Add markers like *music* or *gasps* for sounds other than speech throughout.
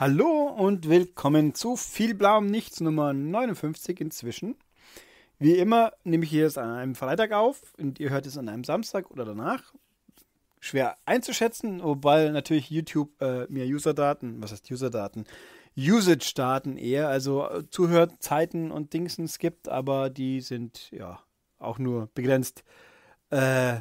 Hallo und willkommen zu viel blauem Nichts Nummer 59 inzwischen. Wie immer nehme ich hier es an einem Freitag auf und ihr hört es an einem Samstag oder danach. Schwer einzuschätzen, wobei natürlich YouTube äh, mir Userdaten, was heißt Userdaten, Usage-Daten eher, also äh, Zuhörzeiten und Dingsens gibt, aber die sind ja auch nur begrenzt äh,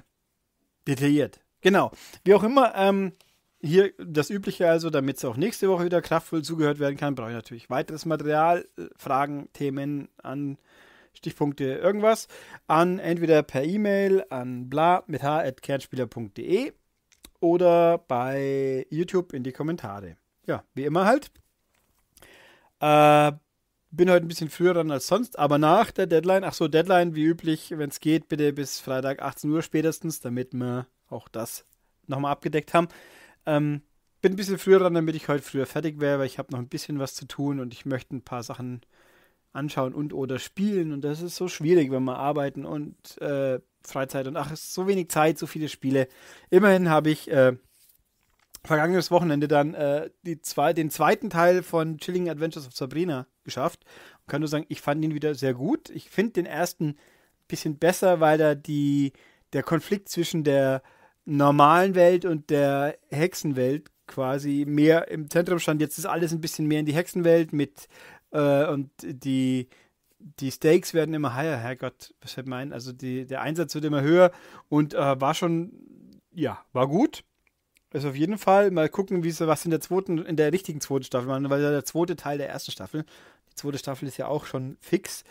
detailliert. Genau. Wie auch immer, ähm, hier das Übliche also, damit es auch nächste Woche wieder kraftvoll zugehört werden kann, brauche ich natürlich weiteres Material, äh, Fragen, Themen an Stichpunkte, irgendwas, an entweder per E-Mail an bla mit h.kernspieler.de oder bei YouTube in die Kommentare. Ja, wie immer halt. Äh, bin heute ein bisschen früher dran als sonst, aber nach der Deadline, ach so, Deadline wie üblich, wenn es geht, bitte bis Freitag 18 Uhr spätestens, damit wir auch das nochmal abgedeckt haben. Ähm, bin ein bisschen früher dran, damit ich heute früher fertig wäre, weil ich habe noch ein bisschen was zu tun und ich möchte ein paar Sachen anschauen und oder spielen. Und das ist so schwierig, wenn man arbeiten und äh, Freizeit und ach, ist so wenig Zeit, so viele Spiele. Immerhin habe ich äh, vergangenes Wochenende dann äh, die zwei, den zweiten Teil von Chilling Adventures of Sabrina geschafft. Und kann nur sagen, ich fand ihn wieder sehr gut. Ich finde den ersten ein bisschen besser, weil da die, der Konflikt zwischen der normalen Welt und der Hexenwelt quasi mehr im Zentrum stand. Jetzt ist alles ein bisschen mehr in die Hexenwelt mit äh, und die, die Stakes werden immer höher. Herrgott, was fällt mir Also die, der Einsatz wird immer höher und äh, war schon, ja, war gut. Ist also auf jeden Fall mal gucken, wie sie was in der zweiten, in der richtigen zweiten Staffel machen, weil der zweite Teil der ersten Staffel. Die zweite Staffel ist ja auch schon fix.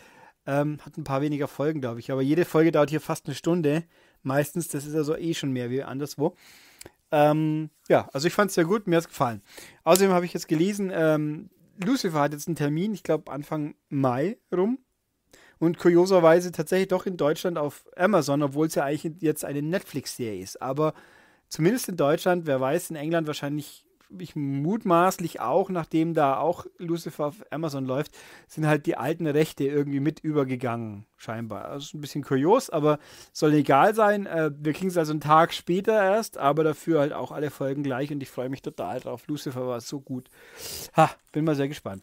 Ähm, hat ein paar weniger Folgen, glaube ich. Aber jede Folge dauert hier fast eine Stunde meistens. Das ist also eh schon mehr wie anderswo. Ähm, ja, also ich fand es sehr gut, mir hat es gefallen. Außerdem habe ich jetzt gelesen, ähm, Lucifer hat jetzt einen Termin, ich glaube Anfang Mai rum. Und kurioserweise tatsächlich doch in Deutschland auf Amazon, obwohl es ja eigentlich jetzt eine Netflix-Serie ist. Aber zumindest in Deutschland, wer weiß, in England wahrscheinlich ich mutmaßlich auch, nachdem da auch Lucifer auf Amazon läuft, sind halt die alten Rechte irgendwie mit übergegangen, scheinbar. Das also ist ein bisschen kurios, aber soll egal sein. Äh, wir kriegen es also einen Tag später erst, aber dafür halt auch alle Folgen gleich und ich freue mich total drauf. Lucifer war so gut. Ha, bin mal sehr gespannt.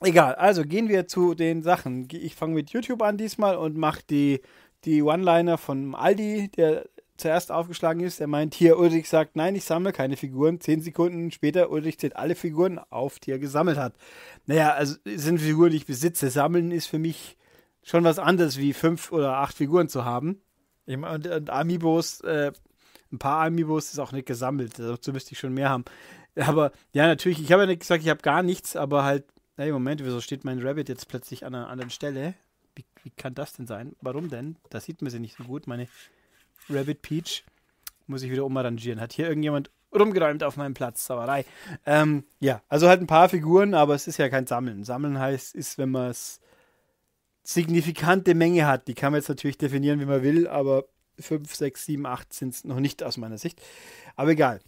Egal, also gehen wir zu den Sachen. Ich fange mit YouTube an diesmal und mache die, die One-Liner von Aldi, der zuerst aufgeschlagen ist. Er meint hier, Ulrich sagt, nein, ich sammle keine Figuren. Zehn Sekunden später, Ulrich zählt alle Figuren auf, die er gesammelt hat. Naja, also sind Figuren, die ich besitze. Sammeln ist für mich schon was anderes, wie fünf oder acht Figuren zu haben. Ich mein, und, und Amiibos, äh, ein paar Amiibos ist auch nicht gesammelt. Dazu müsste ich schon mehr haben. Aber ja, natürlich, ich habe ja nicht gesagt, ich habe gar nichts, aber halt, hey, Moment, wieso steht mein Rabbit jetzt plötzlich an einer anderen Stelle? Wie, wie kann das denn sein? Warum denn? Da sieht man sie nicht so gut. Meine Rabbit Peach. Muss ich wieder umarrangieren. Hat hier irgendjemand rumgeräumt auf meinem Platz? Sauerei. Ähm, ja, also halt ein paar Figuren, aber es ist ja kein Sammeln. Sammeln heißt, ist, wenn man es signifikante Menge hat. Die kann man jetzt natürlich definieren, wie man will, aber 5, 6, 7, 8 sind es noch nicht aus meiner Sicht. Aber egal.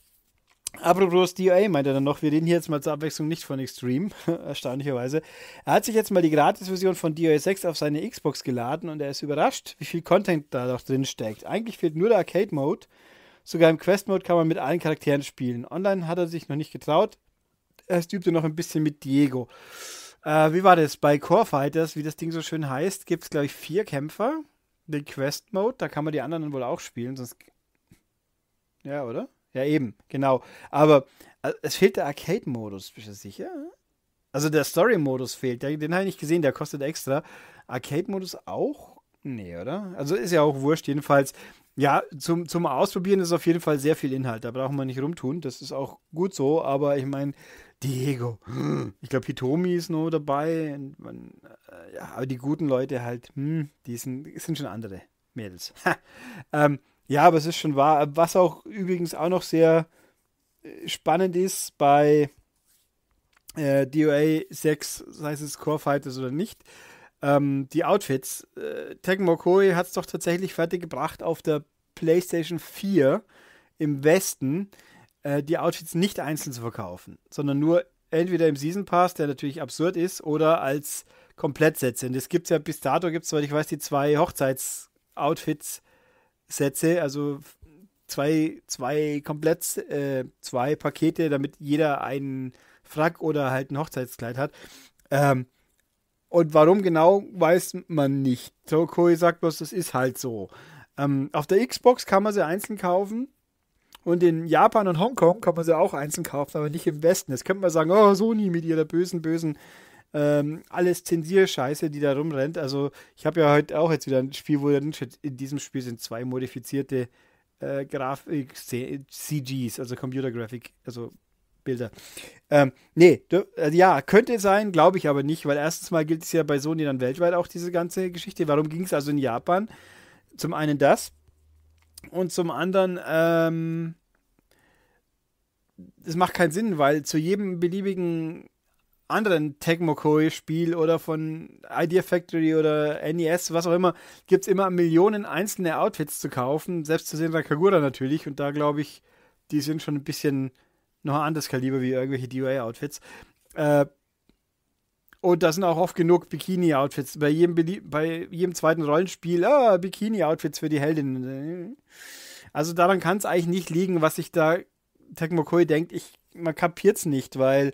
Apropos DOA meint er dann noch, wir reden hier jetzt mal zur Abwechslung nicht von Extreme, *laughs* erstaunlicherweise. Er hat sich jetzt mal die Gratis-Version von DOA 6 auf seine Xbox geladen und er ist überrascht, wie viel Content da noch drin steckt. Eigentlich fehlt nur der Arcade-Mode. Sogar im Quest-Mode kann man mit allen Charakteren spielen. Online hat er sich noch nicht getraut. Erst übte noch ein bisschen mit Diego. Äh, wie war das? Bei Core Fighters, wie das Ding so schön heißt, gibt es, glaube ich, vier Kämpfer. Den Quest-Mode, da kann man die anderen wohl auch spielen, sonst. Ja, oder? Ja, eben, genau. Aber also, es fehlt der Arcade-Modus, bist du sicher? Also der Story-Modus fehlt. Den habe ich nicht gesehen, der kostet extra. Arcade-Modus auch? Nee, oder? Also ist ja auch wurscht. Jedenfalls, ja, zum, zum Ausprobieren ist auf jeden Fall sehr viel Inhalt. Da brauchen wir nicht rumtun. Das ist auch gut so. Aber ich meine, Diego, *gasps* ich glaube, Hitomi ist noch dabei. Man, äh, ja, aber die guten Leute halt, hm, die sind, sind schon andere Mädels. *laughs* ähm, ja, aber es ist schon wahr. Was auch übrigens auch noch sehr äh, spannend ist bei äh, DOA 6, sei es Core Fighters oder nicht, ähm, die Outfits. Äh, Tecmo Koei hat es doch tatsächlich fertiggebracht, auf der PlayStation 4 im Westen äh, die Outfits nicht einzeln zu verkaufen, sondern nur entweder im Season Pass, der natürlich absurd ist, oder als Komplettsätze. Und es gibt ja bis dato, gibt es, weil ich weiß, die zwei Hochzeits- Outfits Sätze, also zwei, zwei komplett, äh, zwei Pakete, damit jeder einen Frack oder halt ein Hochzeitskleid hat. Ähm, und warum genau, weiß man nicht. So, Tokoi sagt bloß, das ist halt so. Ähm, auf der Xbox kann man sie einzeln kaufen. Und in Japan und Hongkong kann man sie auch einzeln kaufen, aber nicht im Westen. Jetzt könnte man sagen, oh, Sony mit ihrer bösen, bösen ähm, alles Zensierscheiße, die da rumrennt. Also ich habe ja heute auch jetzt wieder ein Spiel, wo in diesem Spiel sind zwei modifizierte äh, Grafik äh, CGs, also Computergrafik, also Bilder. Ähm, nee, du, äh, ja, könnte sein, glaube ich aber nicht, weil erstens mal gilt es ja bei Sony dann weltweit auch diese ganze Geschichte. Warum ging es also in Japan? Zum einen das und zum anderen, ähm, es macht keinen Sinn, weil zu jedem beliebigen anderen Tecmo-Koi-Spiel oder von Idea Factory oder NES, was auch immer, gibt es immer Millionen einzelne Outfits zu kaufen, selbst zu sehen bei Kagura natürlich. Und da glaube ich, die sind schon ein bisschen noch ein anderes Kaliber wie irgendwelche DOA-Outfits. Äh, und da sind auch oft genug Bikini-Outfits. Bei jedem, bei jedem zweiten Rollenspiel, ah, Bikini-Outfits für die Heldin. Also daran kann es eigentlich nicht liegen, was sich da Tecmo Koi denkt. Ich, man kapiert es nicht, weil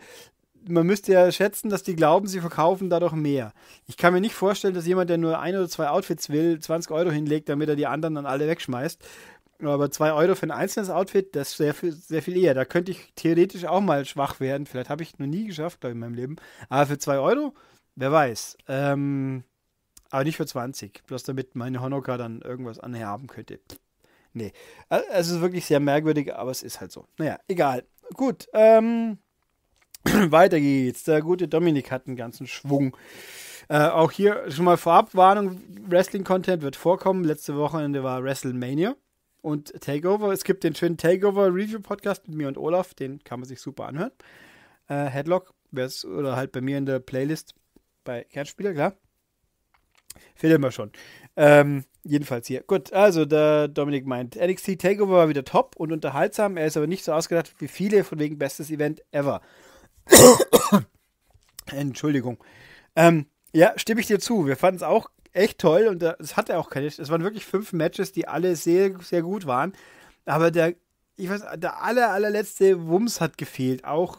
man müsste ja schätzen, dass die glauben, sie verkaufen dadurch mehr. Ich kann mir nicht vorstellen, dass jemand, der nur ein oder zwei Outfits will, 20 Euro hinlegt, damit er die anderen dann alle wegschmeißt. Aber 2 Euro für ein einzelnes Outfit, das ist sehr viel, sehr viel eher. Da könnte ich theoretisch auch mal schwach werden. Vielleicht habe ich es noch nie geschafft, glaube ich, in meinem Leben. Aber für 2 Euro, wer weiß. Ähm, aber nicht für 20. Bloß damit meine Honoka dann irgendwas anhaben könnte. Nee. Also es ist wirklich sehr merkwürdig, aber es ist halt so. Naja, egal. Gut. Ähm, *clears throat* Weiter geht's. Der gute Dominik hat einen ganzen Schwung. Äh, auch hier schon mal vorab Warnung: Wrestling-Content wird vorkommen. Letzte Wochenende war WrestleMania und Takeover. Es gibt den schönen Takeover-Review-Podcast mit mir und Olaf. Den kann man sich super anhören. Äh, Headlock wär's, oder halt bei mir in der Playlist bei Kernspieler, klar. Fehlt immer schon. Ähm, jedenfalls hier. Gut, also der Dominik meint, NXT Takeover war wieder top und unterhaltsam. Er ist aber nicht so ausgedacht wie viele, von wegen bestes Event ever. *coughs* Entschuldigung. Ähm, ja, stimme ich dir zu. Wir fanden es auch echt toll und äh, es hatte auch keine. Es waren wirklich fünf Matches, die alle sehr, sehr gut waren. Aber der, ich weiß, der aller, allerletzte Wumms hat gefehlt. Auch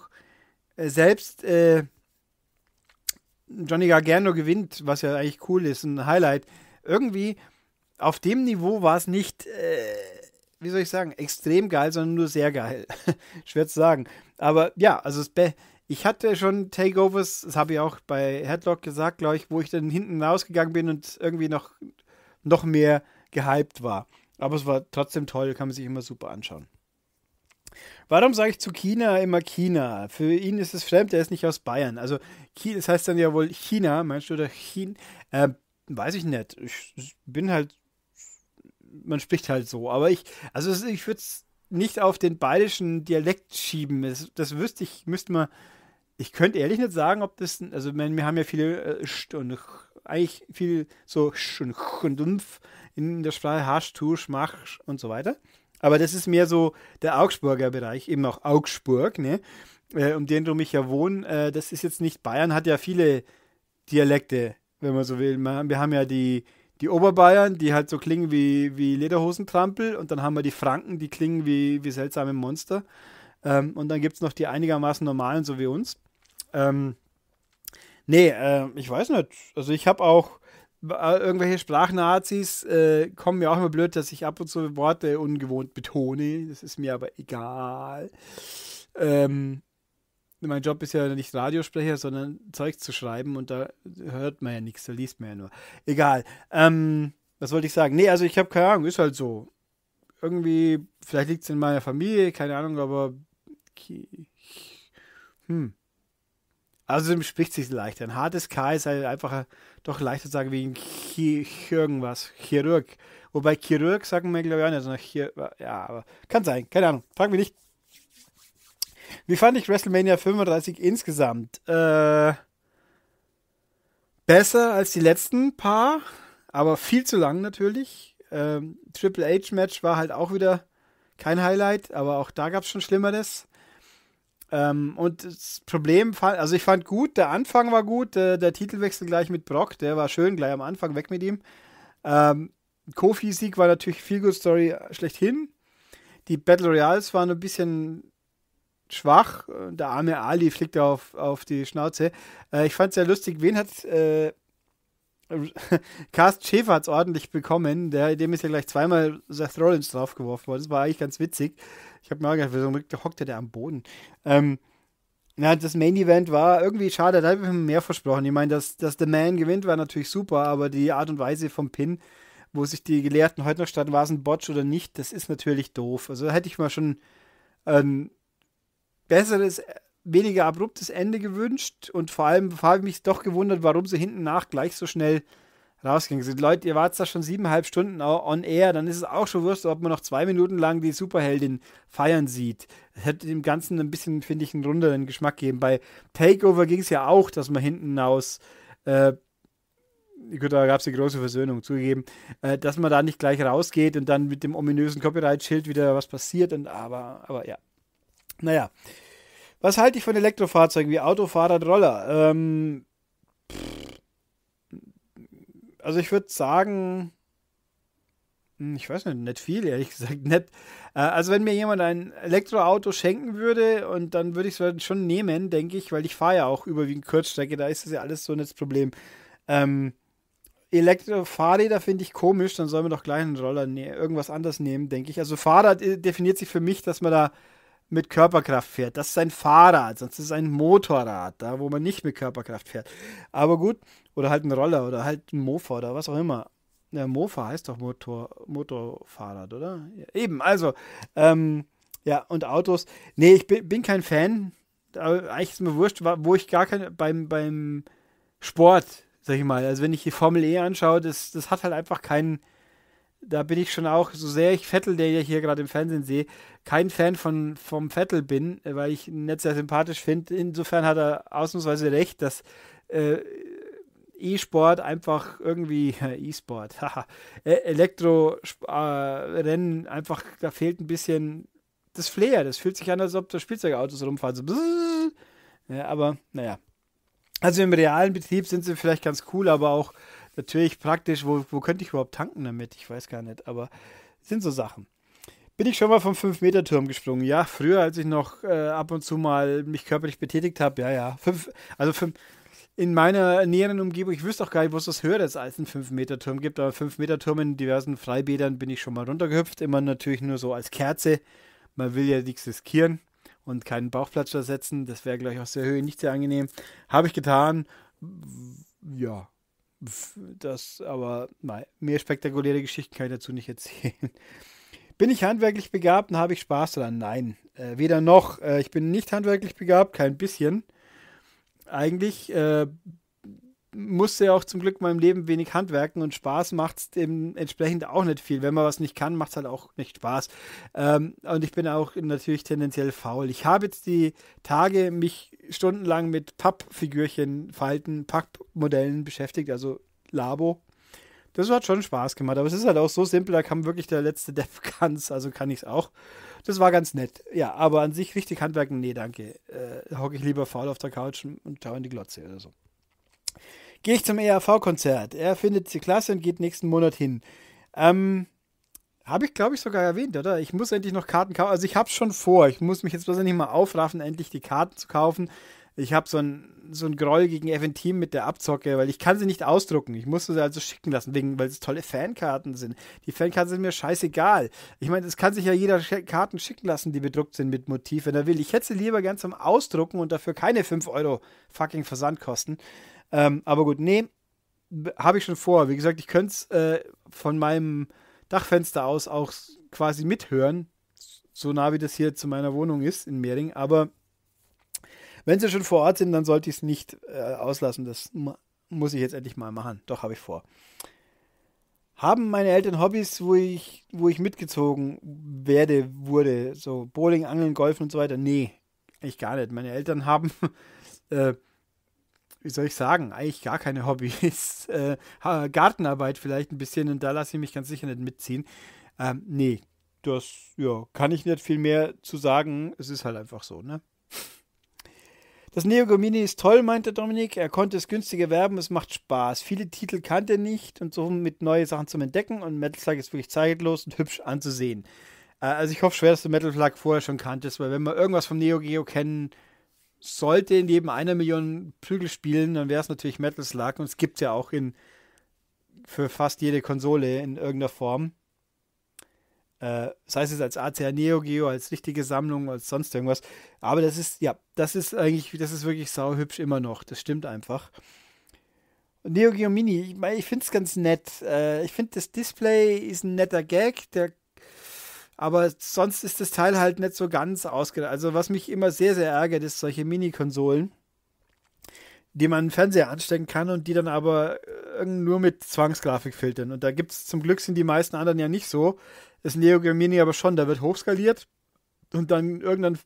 äh, selbst äh, Johnny Gargano gewinnt, was ja eigentlich cool ist, ein Highlight. Irgendwie auf dem Niveau war es nicht, äh, wie soll ich sagen, extrem geil, sondern nur sehr geil. *laughs* Schwer zu sagen. Aber ja, also es. Be ich hatte schon Takeovers, das habe ich auch bei Headlock gesagt, glaube ich, wo ich dann hinten rausgegangen bin und irgendwie noch, noch mehr gehypt war. Aber es war trotzdem toll, kann man sich immer super anschauen. Warum sage ich zu China immer China? Für ihn ist es fremd, er ist nicht aus Bayern. Also, das heißt dann ja wohl China, meinst du, oder China? Äh, weiß ich nicht. Ich bin halt, man spricht halt so. Aber ich, also ich würde es nicht auf den bayerischen Dialekt schieben. Das, das wüsste ich, müsste man ich könnte ehrlich nicht sagen, ob das, also wir haben ja viele äh, und eigentlich viel so und dumpf in der Sprache, hasch, tusch, mach und so weiter. Aber das ist mehr so der Augsburger Bereich, eben auch Augsburg, ne? Äh, um den drum ich ja wohne. Äh, das ist jetzt nicht, Bayern hat ja viele Dialekte, wenn man so will. Wir haben ja die, die Oberbayern, die halt so klingen wie, wie Lederhosentrampel und dann haben wir die Franken, die klingen wie, wie seltsame Monster. Ähm, und dann gibt es noch die einigermaßen normalen, so wie uns. Ähm, nee, äh, ich weiß nicht. Also ich habe auch äh, irgendwelche Sprachnazis äh, kommen mir auch immer blöd, dass ich ab und zu Worte ungewohnt betone. Das ist mir aber egal. Ähm, mein Job ist ja nicht Radiosprecher, sondern Zeug zu schreiben und da hört man ja nichts, da liest man ja nur. Egal. Ähm, was wollte ich sagen? Nee, also ich habe keine Ahnung, ist halt so. Irgendwie, vielleicht liegt es in meiner Familie, keine Ahnung, aber hm. Also spricht sich leichter. Ein hartes K ist halt einfach doch leichter zu sagen wie ein Chi irgendwas. Chirurg. Wobei Chirurg sagen wir, glaube ich, auch nicht, Chir Ja, aber kann sein. Keine Ahnung. Fragen mich nicht. Wie fand ich WrestleMania 35 insgesamt? Äh, besser als die letzten paar, aber viel zu lang natürlich. Ähm, Triple H-Match war halt auch wieder kein Highlight, aber auch da gab es schon Schlimmeres. Ähm, und das Problem fand, also ich fand gut, der Anfang war gut, äh, der Titelwechsel gleich mit Brock, der war schön, gleich am Anfang, weg mit ihm. Ähm, Kofi-Sieg war natürlich viel Good Story schlechthin. Die Battle Royals waren ein bisschen schwach. Der arme Ali fliegt auf, auf die Schnauze. Äh, ich fand es sehr lustig. Wen hat äh, *laughs* Cast Schäfer hat es ordentlich bekommen. Der, dem ist ja gleich zweimal Seth Rollins draufgeworfen worden. Das war eigentlich ganz witzig. Ich habe mir auch gedacht, wieso hockte der am Boden? Ähm, ja, das Main Event war irgendwie schade. Da habe ich mir mehr versprochen. Ich meine, dass, dass The Man gewinnt, war natürlich super, aber die Art und Weise vom Pin, wo sich die Gelehrten heute noch streiten, war es ein Botch oder nicht, das ist natürlich doof. Also da hätte ich mal schon. Ähm, besseres weniger abruptes Ende gewünscht und vor allem habe ich mich doch gewundert, warum sie hinten nach gleich so schnell rausging. Also, Leute, ihr wart da schon siebeneinhalb Stunden on air, dann ist es auch schon wurscht, ob man noch zwei Minuten lang die Superheldin feiern sieht. Das hätte dem Ganzen ein bisschen, finde ich, einen runderen Geschmack geben. Bei Takeover ging es ja auch, dass man hinten aus. Äh, gut, da gab es die große Versöhnung, zugegeben, äh, dass man da nicht gleich rausgeht und dann mit dem ominösen Copyright-Schild wieder was passiert. Und, aber, aber ja. Naja. Was halte ich von Elektrofahrzeugen wie Auto, Fahrrad, Roller? Ähm, also ich würde sagen, hm, ich weiß nicht, nicht viel, ehrlich gesagt. *laughs* Nicht. Äh, also wenn mir jemand ein Elektroauto schenken würde und dann würde ich es halt schon nehmen, denke ich, weil ich fahre ja auch überwiegend Kurzstrecke, da ist das ja alles so ein Problem. Ähm, Elektrofahrräder finde ich komisch, dann soll man doch gleich einen Roller ne irgendwas anders nehmen, denke ich. Also Fahrrad äh, definiert sich für mich, dass man da mit Körperkraft fährt. Das ist ein Fahrrad, sonst ist es ein Motorrad, da wo man nicht mit Körperkraft fährt. Aber gut, oder halt ein Roller oder halt ein Mofa oder was auch immer. Ja, Mofa heißt doch Motor, Motorfahrrad, oder? Ja, eben, also, ähm, ja, und Autos. Nee, ich bin, bin kein Fan. Aber Eigentlich ist mir wurscht, wo ich gar kein, beim, beim Sport, sag ich mal, also wenn ich die Formel E anschaue, das, das hat halt einfach keinen da bin ich schon auch, so sehr ich Vettel, der ich hier gerade im Fernsehen sehe, kein Fan von, vom Vettel bin, äh, weil ich ihn nicht sehr sympathisch finde. Insofern hat er ausnahmsweise recht, dass äh, E-Sport einfach irgendwie, *laughs* E-Sport, e-, Elektro-Rennen einfach, da fehlt ein bisschen das Flair. Das fühlt sich an, als ob da Spielzeugautos rumfahren. So, ja, aber naja. Also im realen Betrieb sind sie vielleicht ganz cool, aber auch natürlich praktisch, wo, wo könnte ich überhaupt tanken damit? Ich weiß gar nicht, aber sind so Sachen. Bin ich schon mal vom 5-Meter-Turm gesprungen? Ja, früher, als ich noch äh, ab und zu mal mich körperlich betätigt habe, ja, ja. Fünf, also fünf, in meiner näheren Umgebung, ich wüsste auch gar nicht, wo es das Höheres als ein 5-Meter-Turm gibt, aber 5-Meter-Turm in diversen Freibädern bin ich schon mal runtergehüpft, immer natürlich nur so als Kerze. Man will ja nichts riskieren und keinen Bauchplatscher ersetzen. das wäre glaube ich, aus der Höhe nicht sehr angenehm. Habe ich getan, ja, das, aber nein, mehr spektakuläre Geschichten kann ich dazu nicht erzählen. *laughs* Bin ich handwerklich begabt und habe ich Spaß daran? Nein, äh, weder noch. Äh, ich bin nicht handwerklich begabt, kein bisschen. Eigentlich äh, musste ja auch zum Glück in meinem Leben wenig handwerken und Spaß macht es dementsprechend auch nicht viel. Wenn man was nicht kann, macht es halt auch nicht Spaß. Ähm, und ich bin auch natürlich tendenziell faul. Ich habe jetzt die Tage mich stundenlang mit Pappfigürchen, Falten, Pappmodellen beschäftigt, also Labo. Das hat schon Spaß gemacht, aber es ist halt auch so simpel, da kam wirklich der letzte Dev *laughs* ganz, also kann ich es auch. Das war ganz nett. Ja, aber an sich richtig handwerken, nee, danke. Äh, Hocke ich lieber faul auf der Couch und, und schaue in die Glotze oder so gehe ich zum ERV-Konzert. Er findet sie klasse und geht nächsten Monat hin. Ähm, habe ich, glaube ich, sogar erwähnt, oder? Ich muss endlich noch Karten kaufen. Also ich habe es schon vor. Ich muss mich jetzt bloß nicht mal aufraffen, endlich die Karten zu kaufen. Ich habe so ein, so ein Groll gegen Eventim mit der Abzocke, weil ich kann sie nicht ausdrucken. Ich musste sie also schicken lassen, wegen, weil es tolle Fankarten sind. Die Fankarten sind mir scheißegal. Ich meine, es kann sich ja jeder Karten schicken lassen, die bedruckt sind mit Motiv, wenn er will. Ich hätte sie lieber gern zum Ausdrucken und dafür keine 5 Euro fucking Versandkosten. Ähm, aber gut, nee, habe ich schon vor. Wie gesagt, ich könnte es äh, von meinem Dachfenster aus auch quasi mithören, so nah wie das hier zu meiner Wohnung ist in Mehring. Aber wenn sie schon vor Ort sind, dann sollte ich es nicht äh, auslassen. Das muss ich jetzt endlich mal machen. Doch, habe ich vor. Haben meine Eltern Hobbys, wo ich, wo ich mitgezogen werde, wurde? So Bowling, Angeln, Golfen und so weiter? Nee, ich gar nicht. Meine Eltern haben *laughs* äh, wie soll ich sagen, eigentlich gar keine Hobbys. *laughs* Äh, Gartenarbeit vielleicht ein bisschen und da lasse ich mich ganz sicher nicht mitziehen. Ähm, nee, das ja, kann ich nicht viel mehr zu sagen. Es ist halt einfach so, ne? Das Neo Geo ist toll, meinte Dominik. Er konnte es günstig erwerben, es macht Spaß. Viele Titel kannte er nicht und so mit neue Sachen zum Entdecken und Metal Slug ist wirklich zeitlos und hübsch anzusehen. Äh, also ich hoffe schwer, dass du Metal Slug vorher schon kanntest, weil wenn wir irgendwas vom Neo Geo kennen, sollte in jedem einer Million Prügel spielen, dann wäre es natürlich Metal Slug und es gibt es ja auch in für fast jede Konsole in irgendeiner Form. Äh, sei es jetzt als ACA Neo Geo, als richtige Sammlung, als sonst irgendwas. Aber das ist, ja, das ist eigentlich, das ist wirklich sauhübsch immer noch. Das stimmt einfach. Neo Geo Mini, ich, mein, ich finde es ganz nett. Äh, ich finde, das Display ist ein netter Gag. Der aber sonst ist das Teil halt nicht so ganz ausgedacht. Also was mich immer sehr, sehr ärgert, ist solche Mini-Konsolen, die man einen Fernseher anstecken kann und die dann aber äh, nur mit Zwangsgrafik filtern. Und da gibt es zum Glück sind die meisten anderen ja nicht so. Das Neo Geo Mini aber schon, da wird hochskaliert und dann irgendwann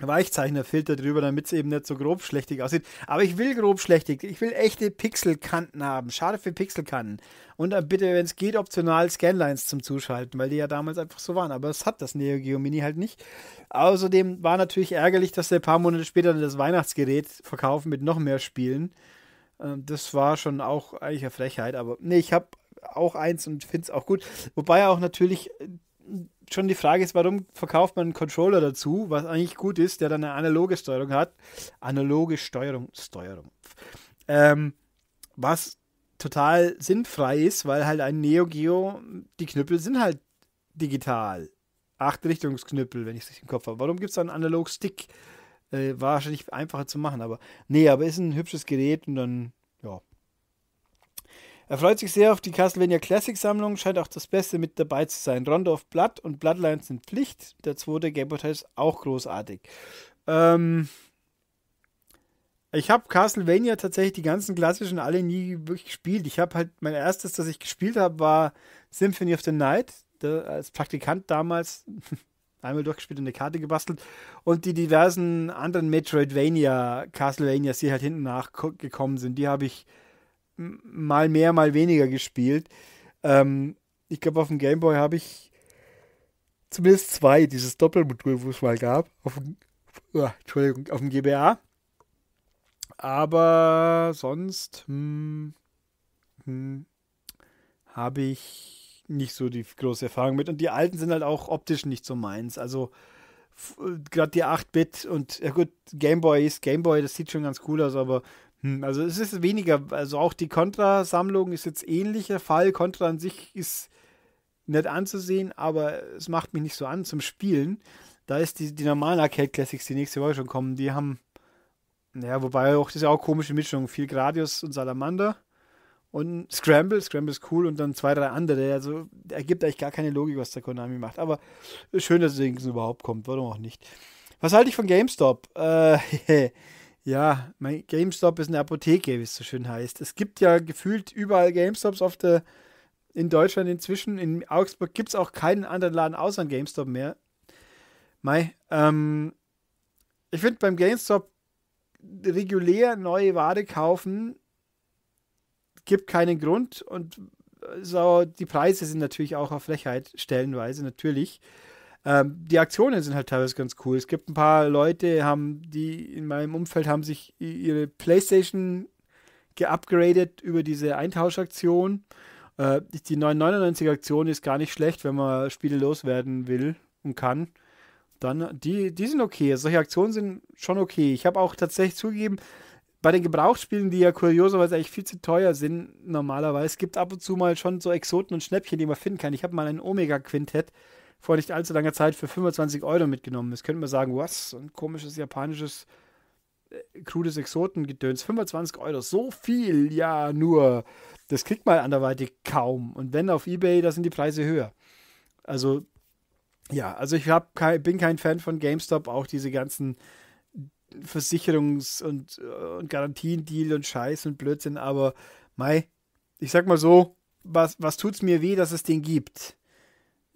Weichzeichnerfilter drüber, damit es eben nicht so grobschlächtig aussieht. Aber ich will grobschlächtig. Ich will echte Pixelkanten haben, scharfe Pixelkanten. Und dann äh, bitte, wenn es geht, optional Scanlines zum Zuschalten, weil die ja damals einfach so waren. Aber es hat das Neo Geo Mini halt nicht. Außerdem war natürlich ärgerlich, dass sie ein paar Monate später das Weihnachtsgerät verkaufen mit noch mehr Spielen. Ähm, das war schon auch eigentlich eine Frechheit. Aber nee, ich habe auch eins und finde es auch gut. Wobei auch natürlich äh, schon die Frage ist, warum verkauft man einen Controller dazu, was eigentlich gut ist, der dann eine analoge Steuerung hat. Analoge Steuerung, Steuerung. Ähm, was total sinnfrei ist, weil halt ein Neo Geo, die Knüppel sind halt digital. Acht Richtungsknüppel, wenn ich es richtig im Kopf habe. Warum gibt es da einen Analog-Stick? Äh, wahrscheinlich einfacher zu machen, aber nee, aber ist ein hübsches Gerät und dann er freut sich sehr auf die Castlevania Classic Sammlung, scheint auch das Beste mit dabei zu sein. Rondo of Blood und Bloodlines sind Pflicht. Der zweite Game Boy Teil ist auch großartig. Ähm ich habe Castlevania tatsächlich die ganzen klassischen alle nie wirklich gespielt. Ich habe halt mein erstes, das ich gespielt habe, war Symphony of the Night. Da, als Praktikant damals *laughs* einmal durchgespielt und eine Karte gebastelt. Und die diversen anderen Metroidvania, Castlevanias, die halt hinten nachgekommen sind, die habe ich mal mehr, mal weniger gespielt. Ähm, ich glaube, auf dem Game Boy habe ich zumindest zwei, dieses Doppelmodul, wo es mal gab, auf dem, oh, Entschuldigung, auf dem GBA. Aber sonst hm, hm, habe ich nicht so die große Erfahrung mit. Und die alten sind halt auch optisch nicht so meins. Also äh, gerade die 8-Bit und ja gut, Game Boy ist Game Boy, das sieht schon ganz cool aus, aber hm, also es ist weniger, also auch die Contra-Sammlung ist jetzt ähnlicher Fall. Contra an sich ist nett anzusehen, aber es macht mich nicht so an zum Spielen. Da ist die, die normalen Arcade Classics, die nächste Woche schon kommen, die haben, naja, wobei auch, das ist ja auch komische Mischung, viel Gradius und Salamander und Scramble, Scramble ist cool und dann zwei, drei andere. Also ergibt eigentlich gar keine Logik, was der Konami macht. Aber schön, dass es überhaupt kommt, warum auch nicht. Was halte ich von GameStop? Äh, *laughs* ja, mein GameStop ist eine Apotheke, wie es so schön heißt. Es gibt ja gefühlt überall GameStops auf der, in Deutschland inzwischen. In Augsburg gibt es auch keinen anderen Laden außer ein GameStop mehr. Mei, ähm, ich finde beim GameStop regulär neue Ware kaufen gibt keinen Grund und äh, so, die Preise sind natürlich auch auf Frechheit stellenweise, natürlich. Ähm, die Aktionen sind halt teilweise ganz cool. Es gibt ein paar Leute, haben, die in meinem Umfeld haben sich ihre Playstation geupgradet über diese Eintauschaktion. Äh, die 999 Aktion ist gar nicht schlecht, wenn man Spiele loswerden will und kann. Dann, die, die sind okay. Solche Aktionen sind schon okay. Ich habe auch tatsächlich zugegeben, bei den Gebrauchsspielen, die ja kurioserweise eigentlich viel zu teuer sind, normalerweise, gibt ab und zu mal schon so Exoten und Schnäppchen, die man finden kann. Ich habe mal ein Omega-Quintett vor nicht allzu langer Zeit für 25 Euro mitgenommen. Das könnte man sagen, was? Ein komisches japanisches, äh, krudes Exotengedöns. 25 Euro, so viel, ja, nur. Das kriegt man anderweitig kaum. Und wenn auf Ebay, da sind die Preise höher. Also, ja, also ich hab kein, bin kein Fan von GameStop, auch diese ganzen Versicherungs- und, äh, und Garantiendeal und Scheiß und Blödsinn, aber Mai, ich sag mal so, was, was tut's mir weh, dass es den gibt?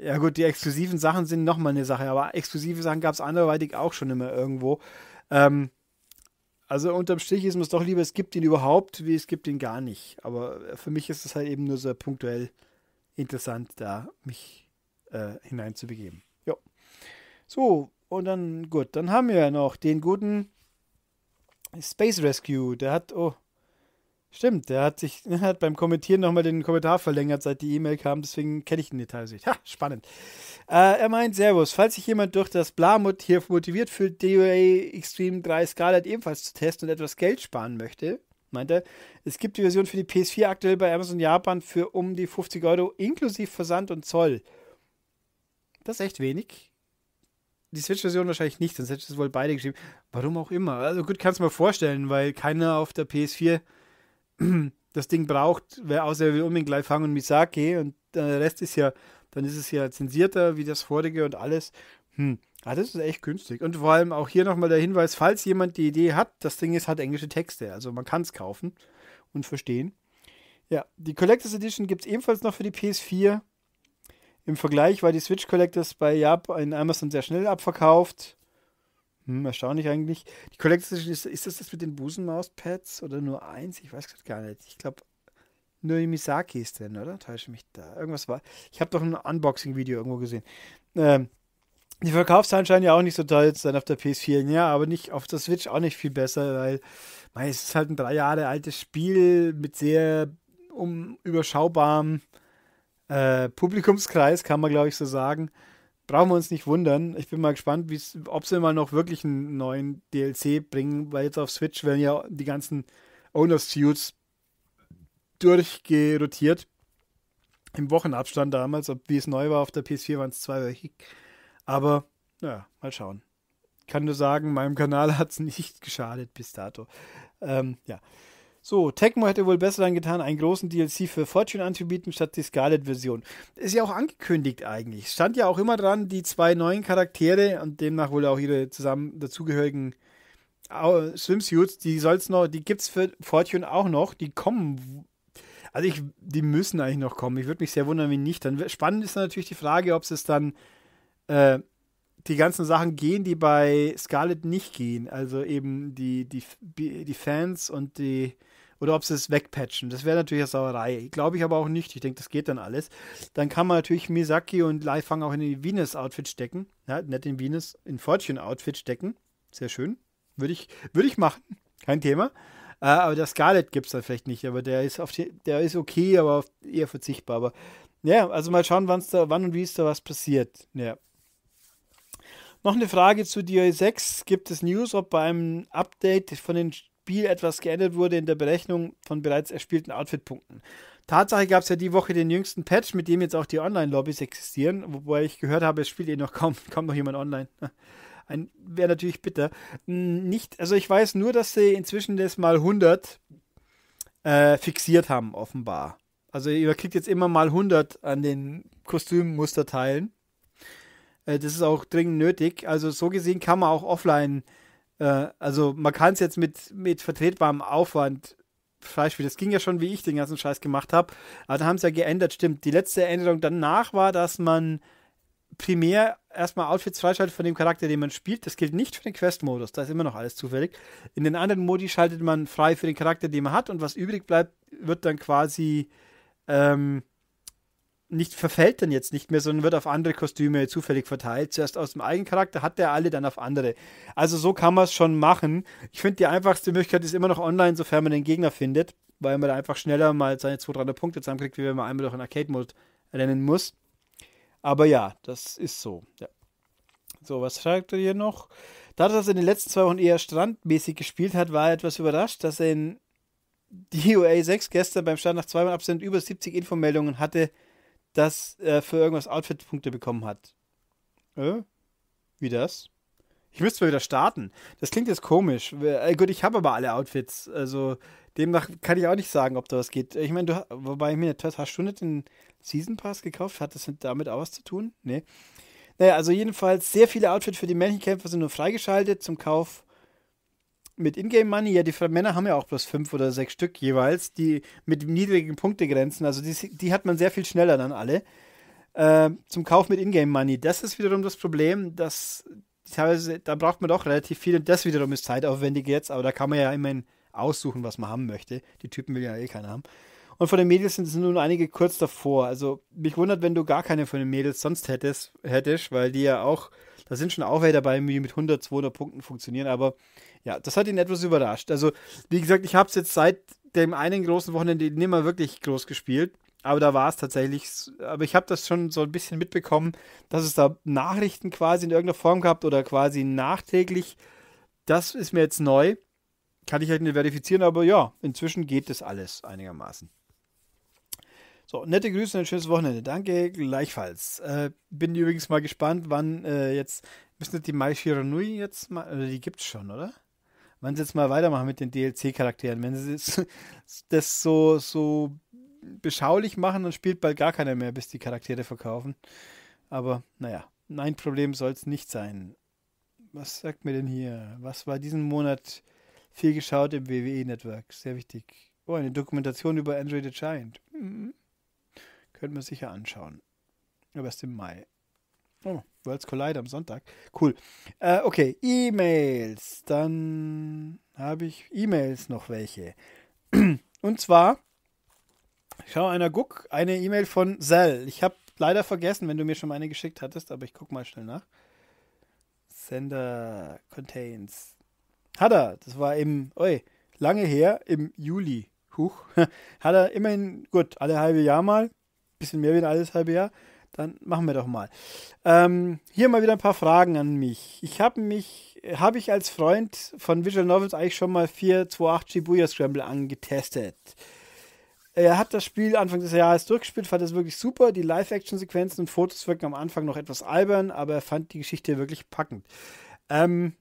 Ja gut, die exklusiven Sachen sind nochmal eine Sache, aber exklusive Sachen gab es anderweitig auch schon immer irgendwo. Ähm, also unterm Strich ist mir es doch lieber, es gibt ihn überhaupt, wie es gibt ihn gar nicht. Aber äh, für mich ist es halt eben nur so punktuell interessant, da mich äh, hineinzubegeben. Jo. So, und dann gut, dann haben wir ja noch den guten Space Rescue. Der hat, oh, Stimmt, der hat sich *laughs* hat beim Kommentieren nochmal den Kommentar verlängert, seit die E-Mail kam, deswegen kenne ich den Detail nicht. Also ha, spannend. Äh, er meint, Servus, falls sich jemand durch das Blamut hier motiviert fühlt, DOA Extreme 3 Scarlet ebenfalls zu testen und etwas Geld sparen möchte, meint er, es gibt die Version für die PS4 aktuell bei Amazon Japan für um die 50 Euro inklusive Versand und Zoll. Das ist echt wenig die Switch-Version wahrscheinlich nicht, sonst hätte ich es wohl beide geschrieben. Warum auch immer. Also gut, kannst du mir vorstellen, weil keiner auf der PS4 *clears throat* das Ding braucht, wer außer er will unbedingt gleich fangen und Misaki und der Rest ist ja, dann ist es ja zensierter wie das vorige und alles. Hm. Ah, das ist echt günstig. Und vor allem auch hier nochmal der Hinweis, falls jemand die Idee hat, das Ding ist, hat englische Texte. Also man kann es kaufen und verstehen. Ja, die Collectors Edition gibt es ebenfalls noch für die PS4. Im Vergleich war die Switch Collectors bei Yap in Amazon sehr schnell abverkauft. Hm, erstaunlich eigentlich. Die Collectors ist, ist das das mit den Busenmauspads oder nur eins? Ich weiß gerade gar nicht. Ich glaube, nur Misaki ist drin, oder? Täusche mich da. Irgendwas war. Ich habe doch ein Unboxing-Video irgendwo gesehen. Ähm, die Verkaufszahlen scheinen ja auch nicht so toll zu sein auf der PS4. Ja, aber nicht auf der Switch auch nicht viel besser, weil mein, es ist halt ein drei Jahre altes Spiel mit sehr um, überschaubarem äh, Publikumskreis, kann man glaube ich so sagen brauchen wir uns nicht wundern. Ich bin mal gespannt, ob sie mal noch wirklich einen neuen DLC bringen, weil jetzt auf Switch werden ja die ganzen Owners Suits durchgerotiert. Im Wochenabstand damals, ob wie es neu war auf der PS4, waren es zweiwöchig. Aber naja, mal schauen. Ich kann nur sagen, meinem Kanal hat es nicht geschadet bis dato. Ähm, ja. So, Tecmo hätte wohl besser dann getan, einen großen DLC für Fortune anzubieten, statt die Scarlet-Version. Ist ja auch angekündigt eigentlich. Stand ja auch immer dran, die zwei neuen Charaktere und demnach wohl auch ihre zusammen dazugehörigen Swimsuits, die soll's noch, die gibt's für Fortune auch noch, die kommen. Also ich, die müssen eigentlich noch kommen. Ich würde mich sehr wundern, wenn nicht. Dann spannend ist dann natürlich die Frage, ob es dann äh, die ganzen Sachen gehen, die bei Scarlet nicht gehen. Also eben die, die, die Fans und die oder ob sie es wegpatchen. Das wäre natürlich eine Sauerei. Glaube ich aber auch nicht. Ich denke, das geht dann alles. Dann kann man natürlich Misaki und Leifang auch in den Venus-Outfit stecken. Ja, nicht in Venus, in Fortune-Outfit stecken. Sehr schön. Würde ich, würde ich machen. Kein Thema. Äh, aber der Scarlet gibt es dann vielleicht nicht. Aber der ist, auf die, der ist okay, aber eher verzichtbar. Aber ja, also mal schauen, da, wann und wie ist da was passiert. Ja. Noch eine Frage zu DI6. Gibt es News, ob bei einem Update von den Spiel etwas geändert wurde in der Berechnung von bereits erspielten Outfit-Punkten. Tatsache gab es ja die Woche den jüngsten Patch, mit dem jetzt auch die Online-Lobbys existieren, wobei ich gehört habe, es spielt eh noch kaum, *laughs* kaum noch jemand online. *laughs* Wäre natürlich bitter. Hm, nicht, also ich weiß nur, dass sie inzwischen das mal 100 äh, fixiert haben, offenbar. Also ihr kriegt jetzt immer mal 100 an den Kostümmusterteilen. Äh, das ist auch dringend nötig. Also so gesehen kann man auch offline äh, also man kann es jetzt mit, mit vertretbarem Aufwand Beispiel, das ging ja schon, wie ich den ganzen Scheiß gemacht habe. Aber da haben sie ja geändert, stimmt. Die letzte Änderung danach war, dass man primär erstmal Outfits freischaltet von dem Charakter, den man spielt. Das gilt nicht für den Quest-Modus, da ist immer noch alles zufällig. In den anderen Modi schaltet man frei für den Charakter, den man hat und was übrig bleibt, wird dann quasi ähm, nicht verfällt dann jetzt nicht mehr, sondern wird auf andere Kostüme zufällig verteilt. Zuerst aus dem eigenen Charakter hat er alle, dann auf andere. Also so kann man es schon machen. Ich finde, die einfachste Möglichkeit ist immer noch online, sofern man den Gegner findet, weil man da einfach schneller mal seine 200, 300 Punkte zusammenkriegt, wie wenn man einmal durch einen Arcade-Mode rennen muss. Aber ja, das ist so. Ja. So, was schreibt er hier noch? Da er in den letzten zwei Wochen eher strandmäßig gespielt hat, war er etwas überrascht, dass er in DOA *laughs* 6 gestern beim Start nach zweimal Mal über 70 Infomeldungen hatte, dass er äh, für irgendwas Outfit-Punkte bekommen hat. Äh? Wie das? Ich müsste mal wieder starten. Das klingt jetzt komisch. Äh, gut, ich habe aber alle Outfits. Also demnach kann ich auch nicht sagen, ob da was geht. Ich meine, wobei ich mir nicht, hast du nicht den Season Pass gekauft? Hat das damit auch was zu tun? Nee. Naja, also jedenfalls sehr viele Outfits für die Männchenkämpfer sind nur freigeschaltet zum Kauf mit Ingame Money, ja, die Männer haben ja auch bloß fünf oder sechs Stück jeweils, die mit niedrigen Punktegrenzen, also die, die hat man sehr viel schneller dann alle. Äh, zum Kauf mit Ingame Money. Das ist wiederum das Problem, dass teilweise, da braucht man doch relativ viel und das wiederum ist zeitaufwendig jetzt, aber da kann man ja immerhin aussuchen, was man haben möchte. Die Typen will ja eh keiner haben. Und von den Mädels sind es nun einige kurz davor. Also mich wundert, wenn du gar keine von den Mädels sonst hättest, hättest weil die ja auch, da sind schon auch welche dabei, die mit 100, 200 Punkten funktionieren, aber ja, das hat ihn etwas überrascht. Also, wie gesagt, ich habe es jetzt seit dem einen großen Wochenende nicht mehr wirklich groß gespielt. Aber da war es tatsächlich, aber ich habe das schon so ein bisschen mitbekommen, dass es da Nachrichten quasi in irgendeiner Form gab oder quasi nachträglich. Das ist mir jetzt neu. Kann ich halt nicht verifizieren, aber ja, inzwischen geht das alles einigermaßen. So, nette Grüße und ein schönes Wochenende. Danke, gleichfalls. Äh, bin übrigens mal gespannt, wann äh, jetzt. Müssen die Mai Shiranui jetzt mal. Oder äh, die es schon, oder? wann sie jetzt mal weitermachen mit den DLC-Charakteren. Wenn sie das so, so beschaulich machen, dann spielt bald gar keiner mehr, bis die Charaktere verkaufen. Aber naja, ein Problem soll es nicht sein. Was sagt mir denn hier? Was war diesen Monat viel geschaut im WWE-Network? Sehr wichtig. Oh, eine Dokumentation über Android the Giant. Mhm. Könnte man sicher anschauen. Aber erst im Mai. Oh, Worlds Collide am Sonntag. Cool. Äh, okay, E-Mails. Dann habe ich E-Mails noch welche. *clears throat* Und zwar, schau einer guck, eine E-Mail von Zell. Ich habe leider vergessen, wenn du mir schon eine geschickt hattest, aber ich guck mal schnell nach. Sender contains. Hat er. Das war im, oi, lange her, im Juli. Huch. *laughs* Hat er immerhin, gut, alle halbe Jahr mal. Bisschen mehr wie alles halbe Jahr. Dann machen wir doch mal. Ähm, hier mal wieder ein paar Fragen an mich. Ich habe mich, habe ich als Freund von Visual Novels eigentlich schon mal 428 Shibuya Scramble angetestet. Er hat das Spiel Anfang des Jahres durchgespielt, fand es wirklich super. Die Live-Action-Sequenzen und Fotos wirken am Anfang noch etwas albern, aber er fand die Geschichte wirklich packend. Ähm,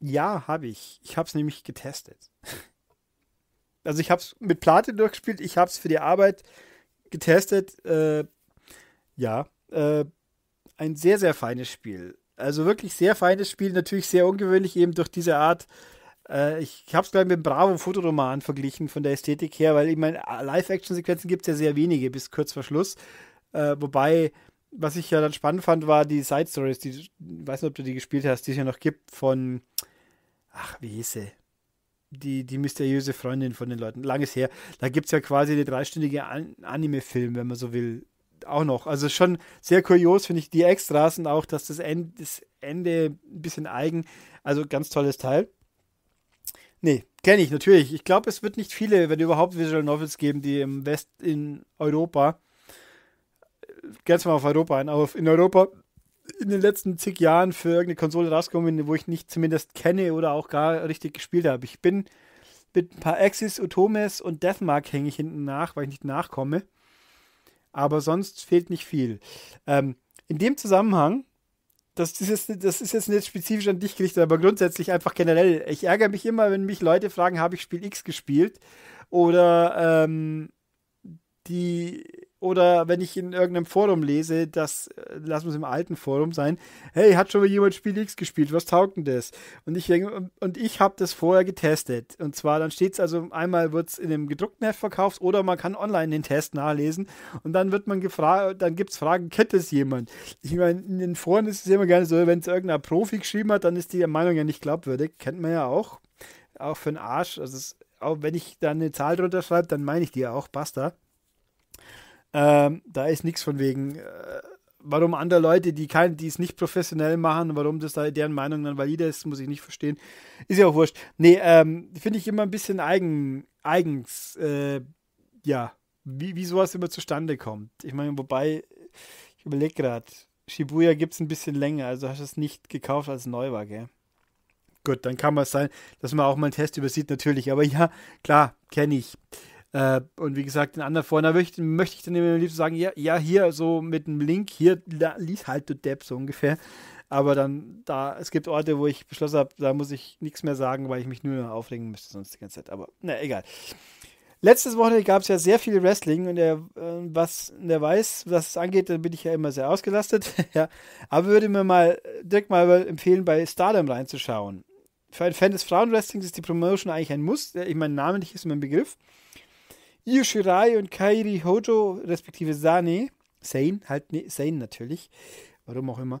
ja, habe ich. Ich habe es nämlich getestet. *laughs* Also ich habe es mit Platin durchgespielt, ich habe es für die Arbeit getestet. Äh, ja, äh, ein sehr, sehr feines Spiel. Also wirklich sehr feines Spiel, natürlich sehr ungewöhnlich eben durch diese Art. Äh, ich habe es gleich mit dem Bravo-Fotoroman verglichen von der Ästhetik her, weil ich meine, Live-Action-Sequenzen gibt es ja sehr wenige bis kurz vor Schluss. Äh, wobei, was ich ja dann spannend fand, war die Side-Stories, die, ich weiß nicht, ob du die gespielt hast, die es ja noch gibt von, ach, wie hieß sie? die, die mysteriöse Freundin von den Leuten. Langes her. Da gibt es ja quasi eine dreistündige An Anime-Film, wenn man so will, auch noch. Also schon sehr kurios finde ich die Extras und auch, dass das Ende, das Ende ein bisschen eigen. Also ganz tolles Teil. Nee, kenne ich natürlich. Ich glaube, es wird nicht viele, wenn überhaupt Visual Novels geben, die im West in Europa ganz mal auf Europa ein, auf in Europa in den letzten zig Jahren für irgendeine Konsole rausgekommen bin, wo ich nicht zumindest kenne oder auch gar richtig gespielt habe. Ich bin mit ein paar Axis, Utomes und Deathmark hänge ich hinten nach, weil ich nicht nachkomme aber sonst fehlt nicht viel. Ähm, in dem Zusammenhang, das ist, jetzt, das ist jetzt nicht spezifisch an dich gerichtet, aber grundsätzlich einfach generell. Ich ärgere mich immer, wenn mich Leute fragen, habe ich Spiel X gespielt? Oder ähm, die oder wenn ich in irgendeinem Forum lese, das, äh, lass uns im alten Forum sein, hey, hat schon mal jemand Spiel X gespielt, was taugt denn das? Und ich, und ich habe das vorher getestet. Und zwar, dann steht es also, einmal wird es in einem gedruckten Heft verkauft oder man kann online den Test nachlesen und dann wird man gefragt, dann gibt es Fragen, kennt es jemand? Ich meine, in den Foren ist es immer gerne so, wenn es irgendein Profi geschrieben hat, dann ist die Meinung ja nicht glaubwürdig, kennt man ja auch. Auch für den Arsch, also es, auch wenn ich dann eine Zahl drunter schreibe, dann meine ich die ja auch, basta. Ähm, da ist nichts von wegen, äh, warum andere Leute, die es nicht professionell machen, warum das da deren Meinung dann valide ist, muss ich nicht verstehen. Ist ja auch wurscht. Nee, ähm, finde ich immer ein bisschen eigen, eigens, äh, ja, wie, wie sowas immer zustande kommt. Ich meine, wobei, ich überlege gerade, Shibuya gibt es ein bisschen länger, also hast du es nicht gekauft, als es neu war, gell? Gut, dann kann man es sein, dass man auch mal einen Test übersieht, natürlich. Aber ja, klar, kenne ich. Äh, und wie gesagt, den anderen vorne möchte, möchte ich dann immer lieb sagen, ja, ja, hier so mit einem Link, hier da, lies halt du Depp, so ungefähr. Aber dann, da, es gibt Orte, wo ich beschlossen habe, da muss ich nichts mehr sagen, weil ich mich nur noch aufregen müsste sonst die ganze Zeit. Aber na, egal. Letztes Wochenende gab es ja sehr viel Wrestling und der, äh, was der weiß, was es angeht, dann bin ich ja immer sehr ausgelastet. *laughs* ja. Aber würde mir mal äh, direkt mal empfehlen, bei Stardom reinzuschauen. Für einen Fan des Frauenwrestlings ist die Promotion eigentlich ein Muss. Ich meine, namentlich ist mein Begriff. Yushirai und Kairi Hojo, respektive Sane, Sane, halt ne, Sane natürlich, warum auch immer,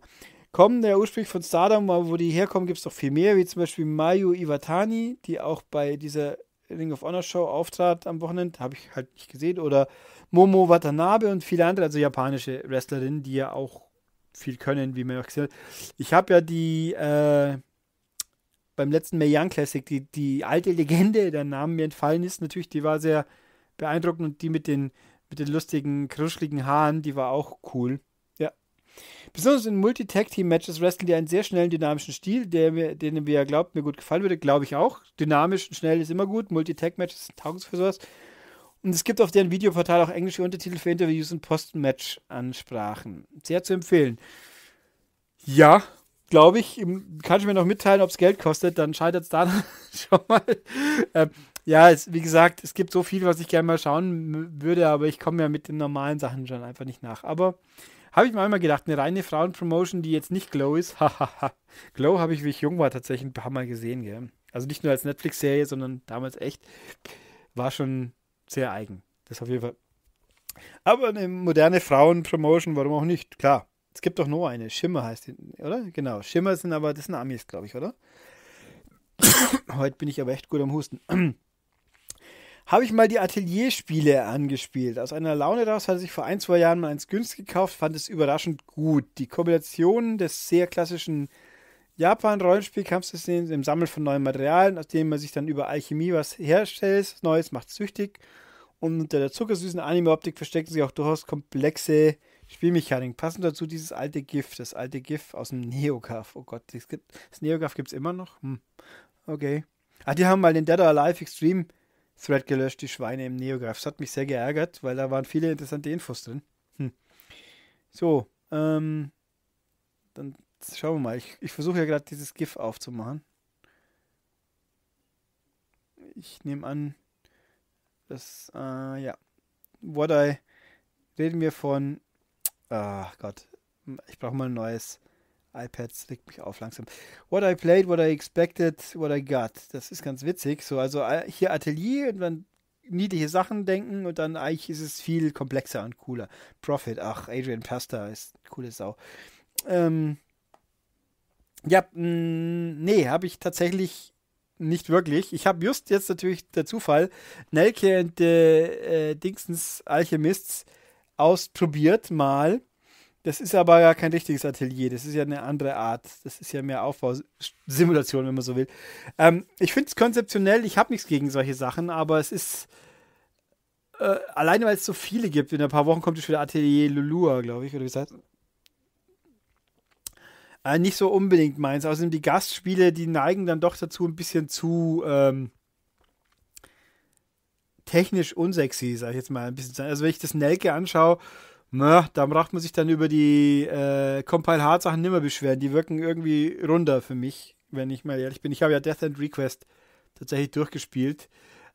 kommen der ursprünglich von Stardom, aber wo die herkommen, gibt es noch viel mehr, wie zum Beispiel Mayu Iwatani, die auch bei dieser Ring of Honor Show auftrat am Wochenende, habe ich halt nicht gesehen, oder Momo Watanabe und viele andere, also japanische Wrestlerinnen, die ja auch viel können, wie man auch gesehen hat. Ich habe ja die äh, beim letzten Mae Young Classic, die, die alte Legende, der Name mir entfallen ist, natürlich, die war sehr beeindruckend und die mit den, mit den lustigen, kruscheligen Haaren, die war auch cool. Ja. Besonders in Multi-Tag-Team-Matches wresteln die einen sehr schnellen, dynamischen Stil, der mir, den wir glaubt, mir gut gefallen würde, glaube ich auch. Dynamisch und schnell ist immer gut. Multi-Tag-Matches taugen für sowas. Und es gibt auf deren Videoportal auch englische Untertitel für Interviews und Post-Match-Ansprachen. Sehr zu empfehlen. Ja, glaube ich, kann ich mir noch mitteilen, ob es Geld kostet, dann scheitert es da *laughs* schon mal. Ähm, ja, es, wie gesagt, es gibt so viel, was ich gerne mal schauen würde, aber ich komme ja mit den normalen Sachen schon einfach nicht nach. Aber habe ich mir einmal gedacht, eine reine Frauenpromotion, die jetzt nicht Glow ist. *laughs* Glow habe ich, wie ich jung war, tatsächlich ein paar Mal gesehen. Gell? Also nicht nur als Netflix-Serie, sondern damals echt. War schon sehr eigen. Das auf jeden Fall. Aber eine moderne Frauenpromotion, warum auch nicht? Klar, es gibt doch nur eine. Schimmer heißt die, oder? Genau. Schimmer sind aber, das sind Amis, glaube ich, oder? *coughs* Heute bin ich aber echt gut am Husten habe ich mal die Atelierspiele angespielt. Aus einer Laune daraus hatte ich vor ein, zwei Jahren mal eins günstig gekauft, fand es überraschend gut. Die Kombination des sehr klassischen Japan-Rollenspielkampfsystems im Sammeln von neuen Materialien, aus dem man sich dann über Alchemie was herstellt, Neues macht süchtig. Und unter der zuckersüßen Anime-Optik verstecken sich auch durchaus komplexe Spielmechaniken. Passend dazu dieses alte GIF, das alte GIF aus dem Neogaf. Oh Gott, das, gibt, das Neogaf gibt es immer noch? Hm. Okay. Ah, die haben mal den Dead or Alive Extreme Thread gelöscht, die Schweine im Neograph. Das hat mich sehr geärgert, weil da waren viele interessante Infos drin. Hm. So, ähm, dann schauen wir mal. Ich, ich versuche ja gerade dieses GIF aufzumachen. Ich nehme an, dass, äh, ja, Wordei reden wir von, ach Gott, ich brauche mal ein neues iPads legt mich auf langsam. What I played, what I expected, what I got. Das ist ganz witzig. So, also äh, hier Atelier und dann niedliche Sachen denken und dann eigentlich ist es viel komplexer und cooler. Profit, ach, Adrian Pasta ist eine coole Sau. Ähm, ja, mh, mm, nee, habe ich tatsächlich nicht wirklich. Ich habe just jetzt natürlich der Zufall Nelke und äh, äh Dingsens Alchemists ausprobiert mal das ist aber ja kein richtiges Atelier. Das ist ja eine andere Art. Das ist ja mehr Aufbausimulation, wenn man so will. Ähm, ich finde es konzeptionell, ich habe nichts gegen solche Sachen, aber es ist. Äh, alleine, weil es so viele gibt. In ein paar Wochen kommt schon wieder Atelier Lulua, glaube ich, oder wie gesagt. Äh, nicht so unbedingt meins. Außerdem die Gastspiele, die neigen dann doch dazu, ein bisschen zu. Ähm, technisch unsexy, sag ich jetzt mal ein bisschen. Also wenn ich das Nelke anschaue, na, da braucht man sich dann über die äh, Compile-Hard-Sachen nimmer beschweren. Die wirken irgendwie runder für mich, wenn ich mal ehrlich bin. Ich habe ja Death and Request tatsächlich durchgespielt.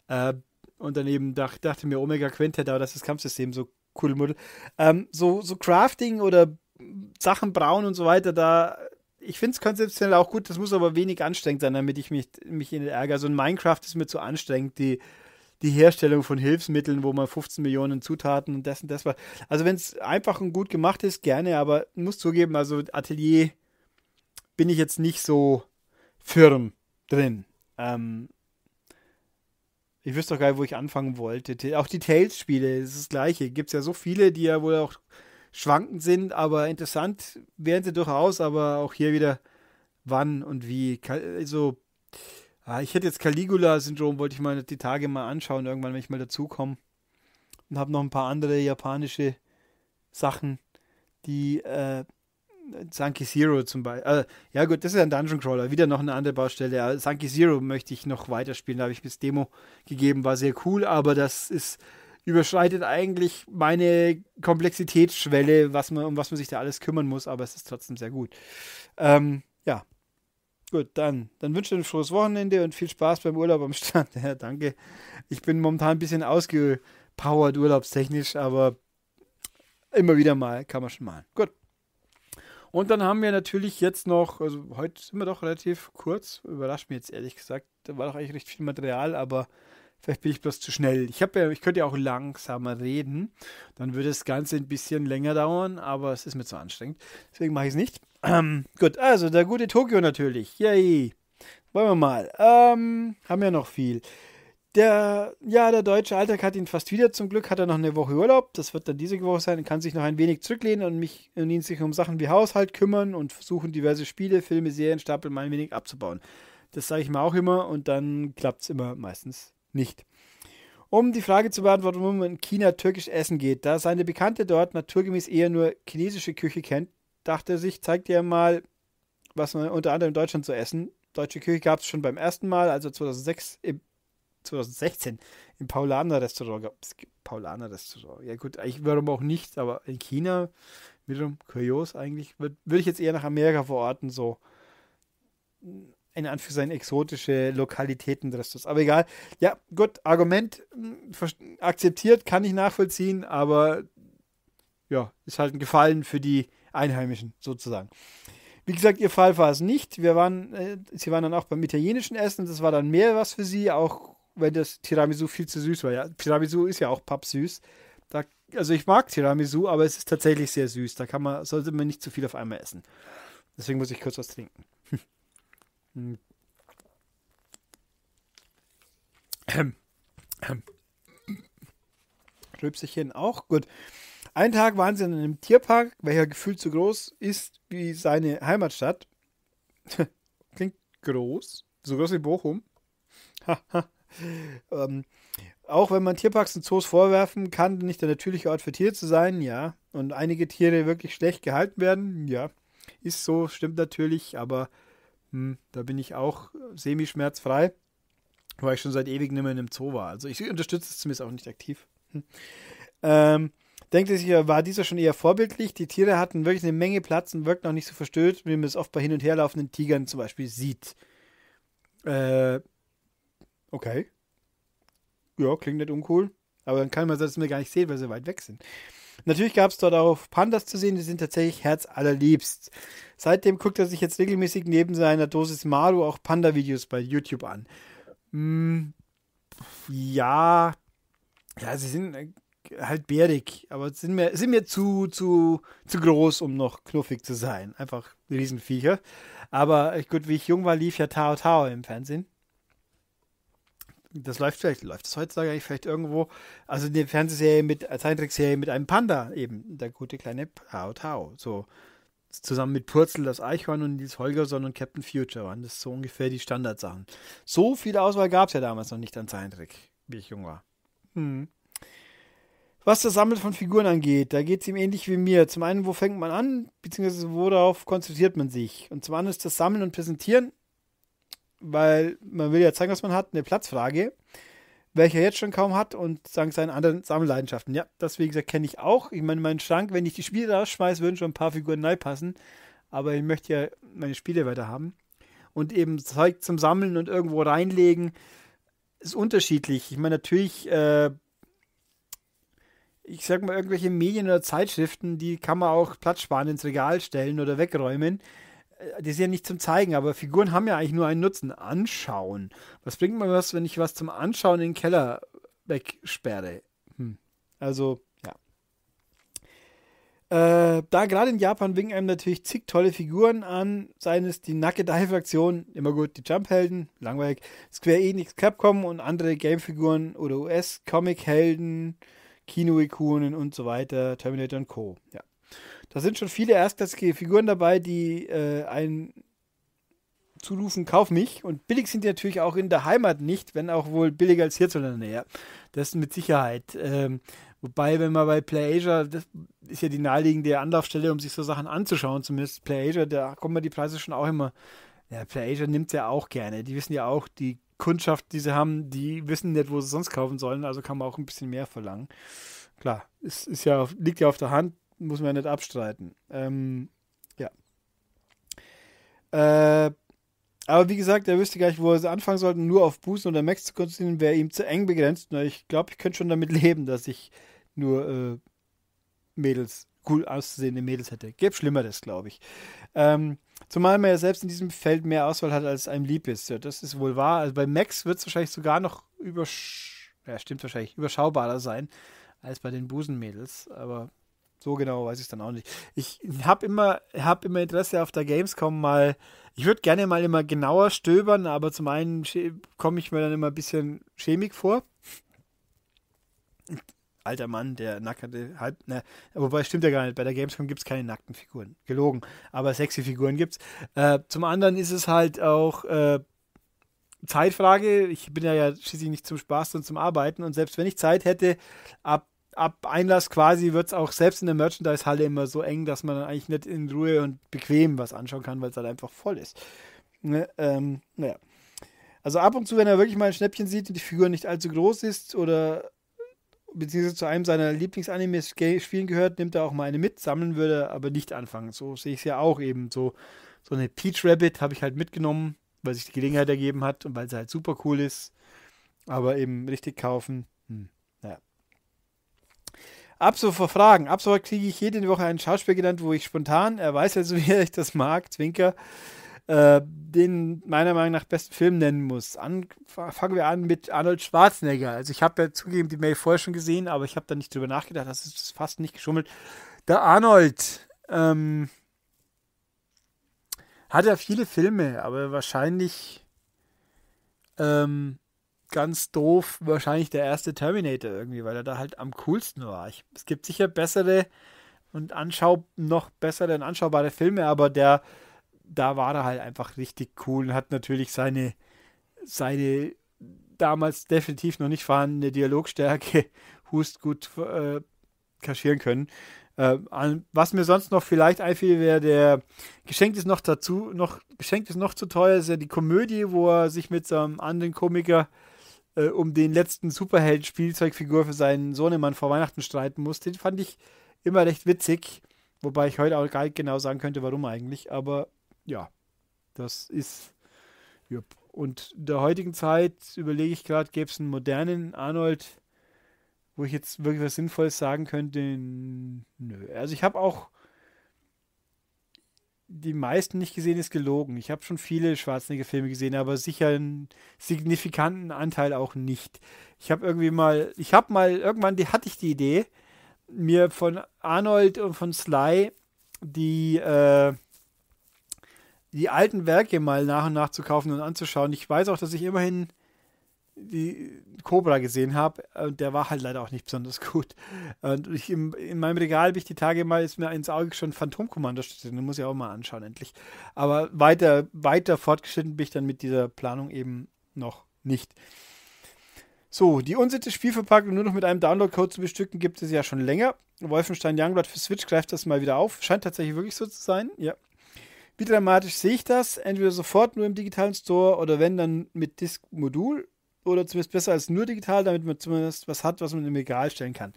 Äh, und daneben dacht, dachte mir, Omega Quintet, aber das, das Kampfsystem so cool Ähm, so, so Crafting oder Sachen brauen und so weiter, da. Ich finde es konzeptionell auch gut, das muss aber wenig anstrengend sein, damit ich mich, mich in den Ärger. So also ein Minecraft ist mir zu anstrengend, die die Herstellung von Hilfsmitteln, wo man 15 Millionen Zutaten und das und das war. Also wenn es einfach und gut gemacht ist, gerne, aber muss zugeben, also Atelier bin ich jetzt nicht so firm drin. Ähm, ich wüsste doch gar nicht, wo ich anfangen wollte. Auch die Tales-Spiele, ist das gleiche. Gibt es ja so viele, die ja wohl auch schwankend sind, aber interessant wären sie durchaus, aber auch hier wieder wann und wie. Also Ah, ich hätte jetzt Caligula-Syndrom, wollte ich mal die Tage mal anschauen, irgendwann, wenn ich mal dazukomme. Und habe noch ein paar andere japanische Sachen, die äh, Sanki Zero zum Beispiel. Äh, ja, gut, das ist ein Dungeon Crawler. Wieder noch eine andere Baustelle. Aber äh, Sanki Zero möchte ich noch weiterspielen. Da habe ich bis Demo gegeben, war sehr cool, aber das ist überschreitet eigentlich meine Komplexitätsschwelle, was man, um was man sich da alles kümmern muss, aber es ist trotzdem sehr gut. Ähm, ja, Gut, dann. Dann wünsche ich dir ein frohes Wochenende und viel Spaß beim Urlaub am Strand. *laughs* Ja, danke. Ich bin momentan ein bisschen ausgepowert urlaubstechnisch, aber immer wieder mal kann man schon mal. Gut. Und dann haben wir natürlich jetzt noch, also heute sind wir doch relativ kurz, überrascht mich jetzt ehrlich gesagt, da war doch eigentlich recht viel Material, aber vielleicht bin ich bloß zu schnell. Ich, ja, ich könnte ja auch langsamer reden, dann würde das Ganze ein bisschen länger dauern, aber es ist mir zu anstrengend. Deswegen mache ich es nicht. Ähm, gut, also der gute Tokio natürlich. Yay. Wollen wir mal. Ähm, haben ja noch viel. Der, ja, der deutsche Alltag hat ihn fast wieder. Zum Glück hat er noch eine Woche Urlaub. Das wird dann diese Woche sein. Er kann sich noch ein wenig zurücklehnen und, mich, und ihn sich um Sachen wie Haushalt kümmern und versuchen, diverse Spiele, Filme, Serien, Stapel mal ein wenig abzubauen. Das sage ich mir auch immer und dann klappt es immer meistens nicht. Um die Frage zu beantworten, warum man in China türkisch essen geht, da seine Bekannte dort naturgemäß eher nur chinesische Küche kennt, dachte sich, zeigt ihr mal, was man unter anderem in Deutschland zu essen. Deutsche Küche gab es schon beim ersten Mal, also 2006 im, 2016 im Paulaner Restaurant. Es Paulaner Restaurant. Ja gut, ich warum auch nicht, aber in China, wiederum kurios eigentlich, würde würd ich jetzt eher nach Amerika verorten, so in Anführungszeichen exotische Lokalitäten Restaurants. Aber egal. Ja, gut, Argument hm, akzeptiert, kann ich nachvollziehen, aber ja, ist halt ein Gefallen für die Einheimischen sozusagen. Wie gesagt, ihr Fall war es nicht. Wir waren, äh, sie waren dann auch beim italienischen Essen. Das war dann mehr was für sie, auch wenn das Tiramisu viel zu süß war. Ja, Tiramisu ist ja auch pappsüß. Da, also ich mag Tiramisu, aber es ist tatsächlich sehr süß. Da kann man, sollte man nicht zu viel auf einmal essen. Deswegen muss ich kurz was trinken. hm. *laughs* Ähm. Ähm. Rülpsichen auch. Gut. Einen Tag waren sie in einem Tierpark, welcher gefühlt so groß ist wie seine Heimatstadt. *laughs* Klingt groß, so groß wie Bochum. *laughs* ähm, auch wenn man Tierparks und Zoos vorwerfen kann, nicht der natürliche Ort für Tiere zu sein, ja. Und einige Tiere wirklich schlecht gehalten werden, ja. Ist so, stimmt natürlich, aber hm, da bin ich auch semi-schmerzfrei, weil ich schon seit ewig nicht mehr in einem Zoo war. Also ich unterstütze es zumindest auch nicht aktiv. Hm. Ähm, denkt sich, war dieser schon eher vorbildlich. Die Tiere hatten wirklich eine Menge Platz und wirkten auch nicht so verstört, wie man es oft bei hin- und her laufenden Tigern zum Beispiel sieht. Äh, okay. Ja, klingt nicht uncool. Aber dann kann man das mir gar nicht sehen, weil sie weit weg sind. Natürlich gab es dort auch Pandas zu sehen, die sind tatsächlich herzallerliebst. Seitdem guckt er sich jetzt regelmäßig neben seiner Dosis Maru auch Panda-Videos bei YouTube an. Hm, ja, ja, sie sind äh, halt bärig, aber sind mir, sind mir zu, zu, zu groß, um noch knuffig zu sein. Einfach Riesenviecher. Aber äh, gut, wie ich jung war, lief ja Tao Tao im Fernsehen. Das läuft vielleicht, läuft das heutzutage eigentlich vielleicht irgendwo. Also eine Fernsehserie mit, Zeichentrickserie mit einem Panda eben. Der gute kleine Tao Tao. So. Zusammen mit Purzel, das Eichhorn und Nils Holgersson und Captain Future waren das so ungefähr die Standardsachen. So viel Auswahl gab es ja damals noch nicht an Zeichentrick, wie ich jung war. Hm was das Sammeln von Figuren angeht, da geht es ihm ähnlich wie mir. Zum einen, wo fängt man an, beziehungsweise worauf konzentriert man sich? Und zum anderen ist das Sammeln und Präsentieren, weil man will ja zeigen, was man hat, eine Platzfrage, welche er jetzt schon kaum hat und sagen seinen anderen Sammelleidenschaften. Ja, das wie gesagt kenne ich auch. Ich meine, meinen Schrank, wenn ich die Spiele rausschmeiße, würden schon ein paar Figuren passen. aber ich möchte ja meine Spiele weiter haben. Und eben Zeug zum Sammeln und irgendwo reinlegen ist unterschiedlich. Ich meine, natürlich. Äh, ich sag mal, irgendwelche Medien oder Zeitschriften, die kann man auch platzsparend ins Regal stellen oder wegräumen. Äh, die sind ja nicht zum Zeigen, aber Figuren haben ja eigentlich nur einen Nutzen. Anschauen. Was bringt mir was, wenn ich was zum Anschauen in den Keller wegsperre? Hm. Also, äh, da gerade in Japan winken einem natürlich zig tolle Figuren an, seien es die Naked Eye-Fraktion, immer gut, die Jump-Helden, langweilig, Square Enix, Capcom und andere Game-Figuren oder US-Comic-Helden, Kino-Ikonen und so weiter, Terminator und Co. Ja. Da sind schon viele erstklassige Figuren dabei, die äh, einen zurufen, kauf mich. Und billig sind die natürlich auch in der Heimat nicht, wenn auch wohl billiger als hierzulande. Ja, das mit Sicherheit. Ähm, wobei, wenn man bei PlayAsia, das ist ja die naheliegende Anlaufstelle, um sich so Sachen anzuschauen, zumindest PlayAsia, da kommen die Preise schon auch immer. Ja, PlayAsia nimmt es ja auch gerne. Die wissen ja auch, die Kundschaft, die sie haben, die wissen nicht, wo sie sonst kaufen sollen, also kann man auch ein bisschen mehr verlangen. Klar, es ist ja, liegt ja auf der Hand, muss man ja nicht abstreiten. Ähm, ja. Äh, aber wie gesagt, er wüsste gar nicht, wo er anfangen sollte, nur auf Bußen oder Max zu konzentrieren, wäre ihm zu eng begrenzt. Na, ich glaube, ich könnte schon damit *laughs* leben, dass ich nur äh, Mädels, cool auszusehende Mädels hätte. Gäbe Schlimmeres, glaube ich. Ähm, Zumal man ja selbst in diesem Feld mehr Auswahl hat, als einem lieb ist. Ja, das ist wohl wahr. Also bei Max wird es wahrscheinlich sogar noch übersch ja, stimmt wahrscheinlich, überschaubarer sein als bei den Busenmädels. Aber so genau weiß ich es dann auch nicht. Ich habe immer, hab immer Interesse auf der Gamescom mal. Ich würde gerne mal immer genauer stöbern, aber zum einen komme ich mir dann immer ein bisschen chemik vor alter Mann, der nackte, halb, ne, wobei stimmt ja gar nicht, bei der Gamescom gibt es keine nackten Figuren, gelogen, aber sexy Figuren gibt's. Äh, zum anderen ist es halt auch äh, Zeitfrage, ich bin ja, ja schließlich nicht zum Spaß, sondern zum Arbeiten und selbst wenn ich Zeit hätte, ab ab Einlass quasi wird es auch selbst in der Merchandise-Halle immer so eng, dass man dann eigentlich nicht in Ruhe und bequem was anschauen kann, weil es halt einfach voll ist. Ne, ähm, naja. Also ab und zu, wenn er wirklich mal ein Schnäppchen sieht und die Figur nicht allzu groß ist oder beziehungsweise zu einem seiner Lieblingsanimes spielen gehört, nimmt er auch mal eine mit, sammeln würde, aber nicht anfangen. So sehe ich es ja auch eben. So, so eine Peach Rabbit habe ich halt mitgenommen, weil sich die Gelegenheit ergeben hat und weil sie halt super cool ist. Aber eben richtig kaufen. Hm, naja. Ab so vor Fragen. Ab so kriege ich jede Woche einen Schauspiel genannt, wo ich spontan, er weiß also, *laughs* wie ich das mag, Zwinker, äh, den meiner Meinung nach besten Film nennen muss. An, fangen wir an mit Arnold Schwarzenegger. Also ich habe ja zugegeben die Mail vorher schon gesehen, aber ich habe da nicht drüber nachgedacht. Das ist fast nicht geschummelt. Der Arnold ähm, hat ja viele Filme, aber wahrscheinlich ähm, ganz doof, wahrscheinlich der erste Terminator irgendwie, weil er da halt am coolsten war. Ich, es gibt sicher bessere und anschau noch bessere und anschaubare Filme, aber der da war er halt einfach richtig cool und hat natürlich seine, seine damals definitiv noch nicht vorhandene Dialogstärke *laughs* Hust gut äh, kaschieren können. Äh, was mir sonst noch vielleicht einfiel, wäre der Geschenk ist noch dazu, noch Geschenkt ist noch zu teuer, ist ja die Komödie, wo er sich mit seinem anderen Komiker äh, um den letzten Superheld-Spielzeugfigur für seinen Sohnemann vor Weihnachten streiten musste. Den fand ich immer recht witzig, wobei ich heute auch gar nicht genau sagen könnte, warum eigentlich, aber ja, das ist. Jupp. Und in der heutigen Zeit überlege ich gerade, gäbe es einen modernen Arnold, wo ich jetzt wirklich was Sinnvolles sagen könnte. Nö. Also ich habe auch die meisten nicht gesehen, ist gelogen. Ich habe schon viele Schwarzenegger-Filme gesehen, aber sicher einen signifikanten Anteil auch nicht. Ich habe irgendwie mal, ich habe mal, irgendwann die, hatte ich die Idee, mir von Arnold und von Sly die äh, die alten Werke mal nach und nach zu kaufen und anzuschauen. Ich weiß auch, dass ich immerhin die Cobra gesehen habe, äh, der war halt leider auch nicht besonders gut. Und ich im, in meinem Regal bin ich die Tage mal, ist mir ins Auge schon Phantom Commander steht, den muss ich auch mal anschauen, endlich. Aber weiter, weiter fortgeschritten bin ich dann mit dieser Planung eben noch nicht. So, die unsitte Spielverpackung nur noch mit einem Download-Code zu bestücken, gibt es ja schon länger. Wolfenstein Youngblood für Switch greift das mal wieder auf. Scheint tatsächlich wirklich so zu sein, ja. Wie dramatisch sehe ich das? Entweder sofort nur im digitalen Store oder wenn, dann mit Disk-Modul oder zumindest besser als nur digital, damit man zumindest was hat, was man im Regal stellen kann.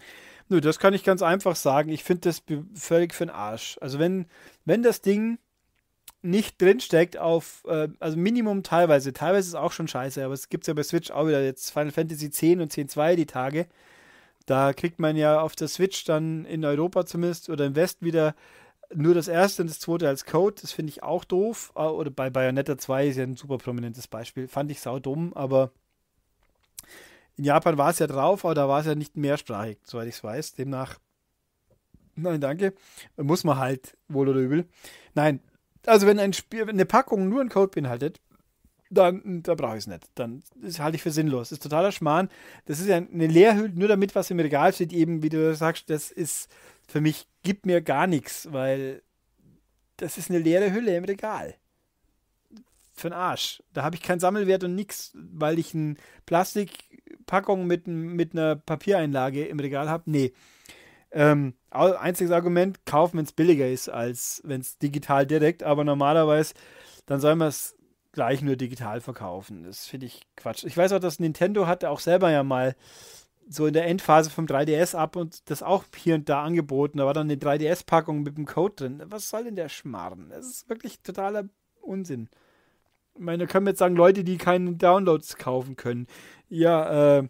Nur, das kann ich ganz einfach sagen. Ich finde das völlig für den Arsch. Also wenn, wenn das Ding nicht drinsteckt auf, äh, also Minimum teilweise, teilweise ist auch schon scheiße, aber es gibt es ja bei Switch auch wieder jetzt Final Fantasy 10 und 10.2 die Tage. Da kriegt man ja auf der Switch dann in Europa zumindest oder im West wieder nur das erste und das zweite als Code, das finde ich auch doof. Ah, oder bei Bayonetta 2 ist ja ein super prominentes Beispiel. Fand ich sau dumm, aber in Japan war es ja drauf, aber da war es ja nicht mehrsprachig, soweit ich es weiß. Demnach, nein, danke. Muss man halt, wohl oder übel. Nein, also wenn ein Spiel, wenn eine Packung nur einen Code beinhaltet, dann da brauche ich es nicht. Dann halte ich für sinnlos. Das ist totaler Schmarrn. Das ist ja eine Leerhülle, nur damit, was im Regal steht, eben, wie du sagst, das ist für mich gibt mir gar nichts, weil das ist eine leere Hülle im Regal. Für den Arsch. Da habe ich keinen Sammelwert und nichts, weil ich eine Plastikpackung mit, mit einer Papiereinlage im Regal habe. Nee. Ähm, einziges Argument, kaufen, wenn es billiger ist, als wenn es digital direkt, aber normalerweise, dann soll man es gleich nur digital verkaufen. Das finde ich Quatsch. Ich weiß auch, dass Nintendo hatte auch selber ja mal so in der Endphase vom 3DS ab und das auch hier und da angeboten. Da war dann eine 3DS-Packung mit dem Code drin. Was soll denn der Schmarrn? Das ist wirklich totaler Unsinn. Ich meine, da können wir jetzt sagen, Leute, die keine Downloads kaufen können. Ja, äh,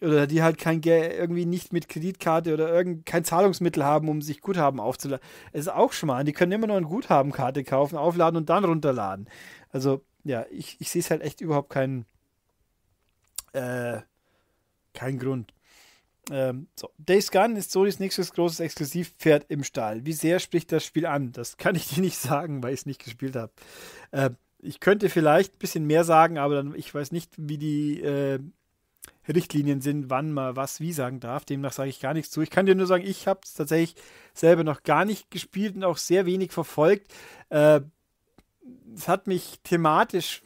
oder die halt kein Geld, irgendwie nicht mit Kreditkarte oder irgend kein Zahlungsmittel haben, um sich Guthaben aufzuladen. Es ist auch schmarrn. Die können immer noch eine Guthabenkarte kaufen, aufladen und dann runterladen. Also, ja, ich, ich sehe es halt echt überhaupt keinen. Äh, kein Grund. Ähm, so. Days Gone ist Sonys nächstes großes Exklusivpferd im Stall. Wie sehr spricht das Spiel an? Das kann ich *laughs* dir nicht sagen, weil ich es nicht gespielt habe. Ähm, ich könnte vielleicht ein bisschen mehr sagen, aber dann, ich weiß nicht, wie die äh, Richtlinien sind, wann man was wie sagen darf. Demnach sage ich gar nichts zu. Ich kann dir nur sagen, ich habe es tatsächlich selber noch gar nicht gespielt und auch sehr wenig verfolgt. Äh, es hat mich thematisch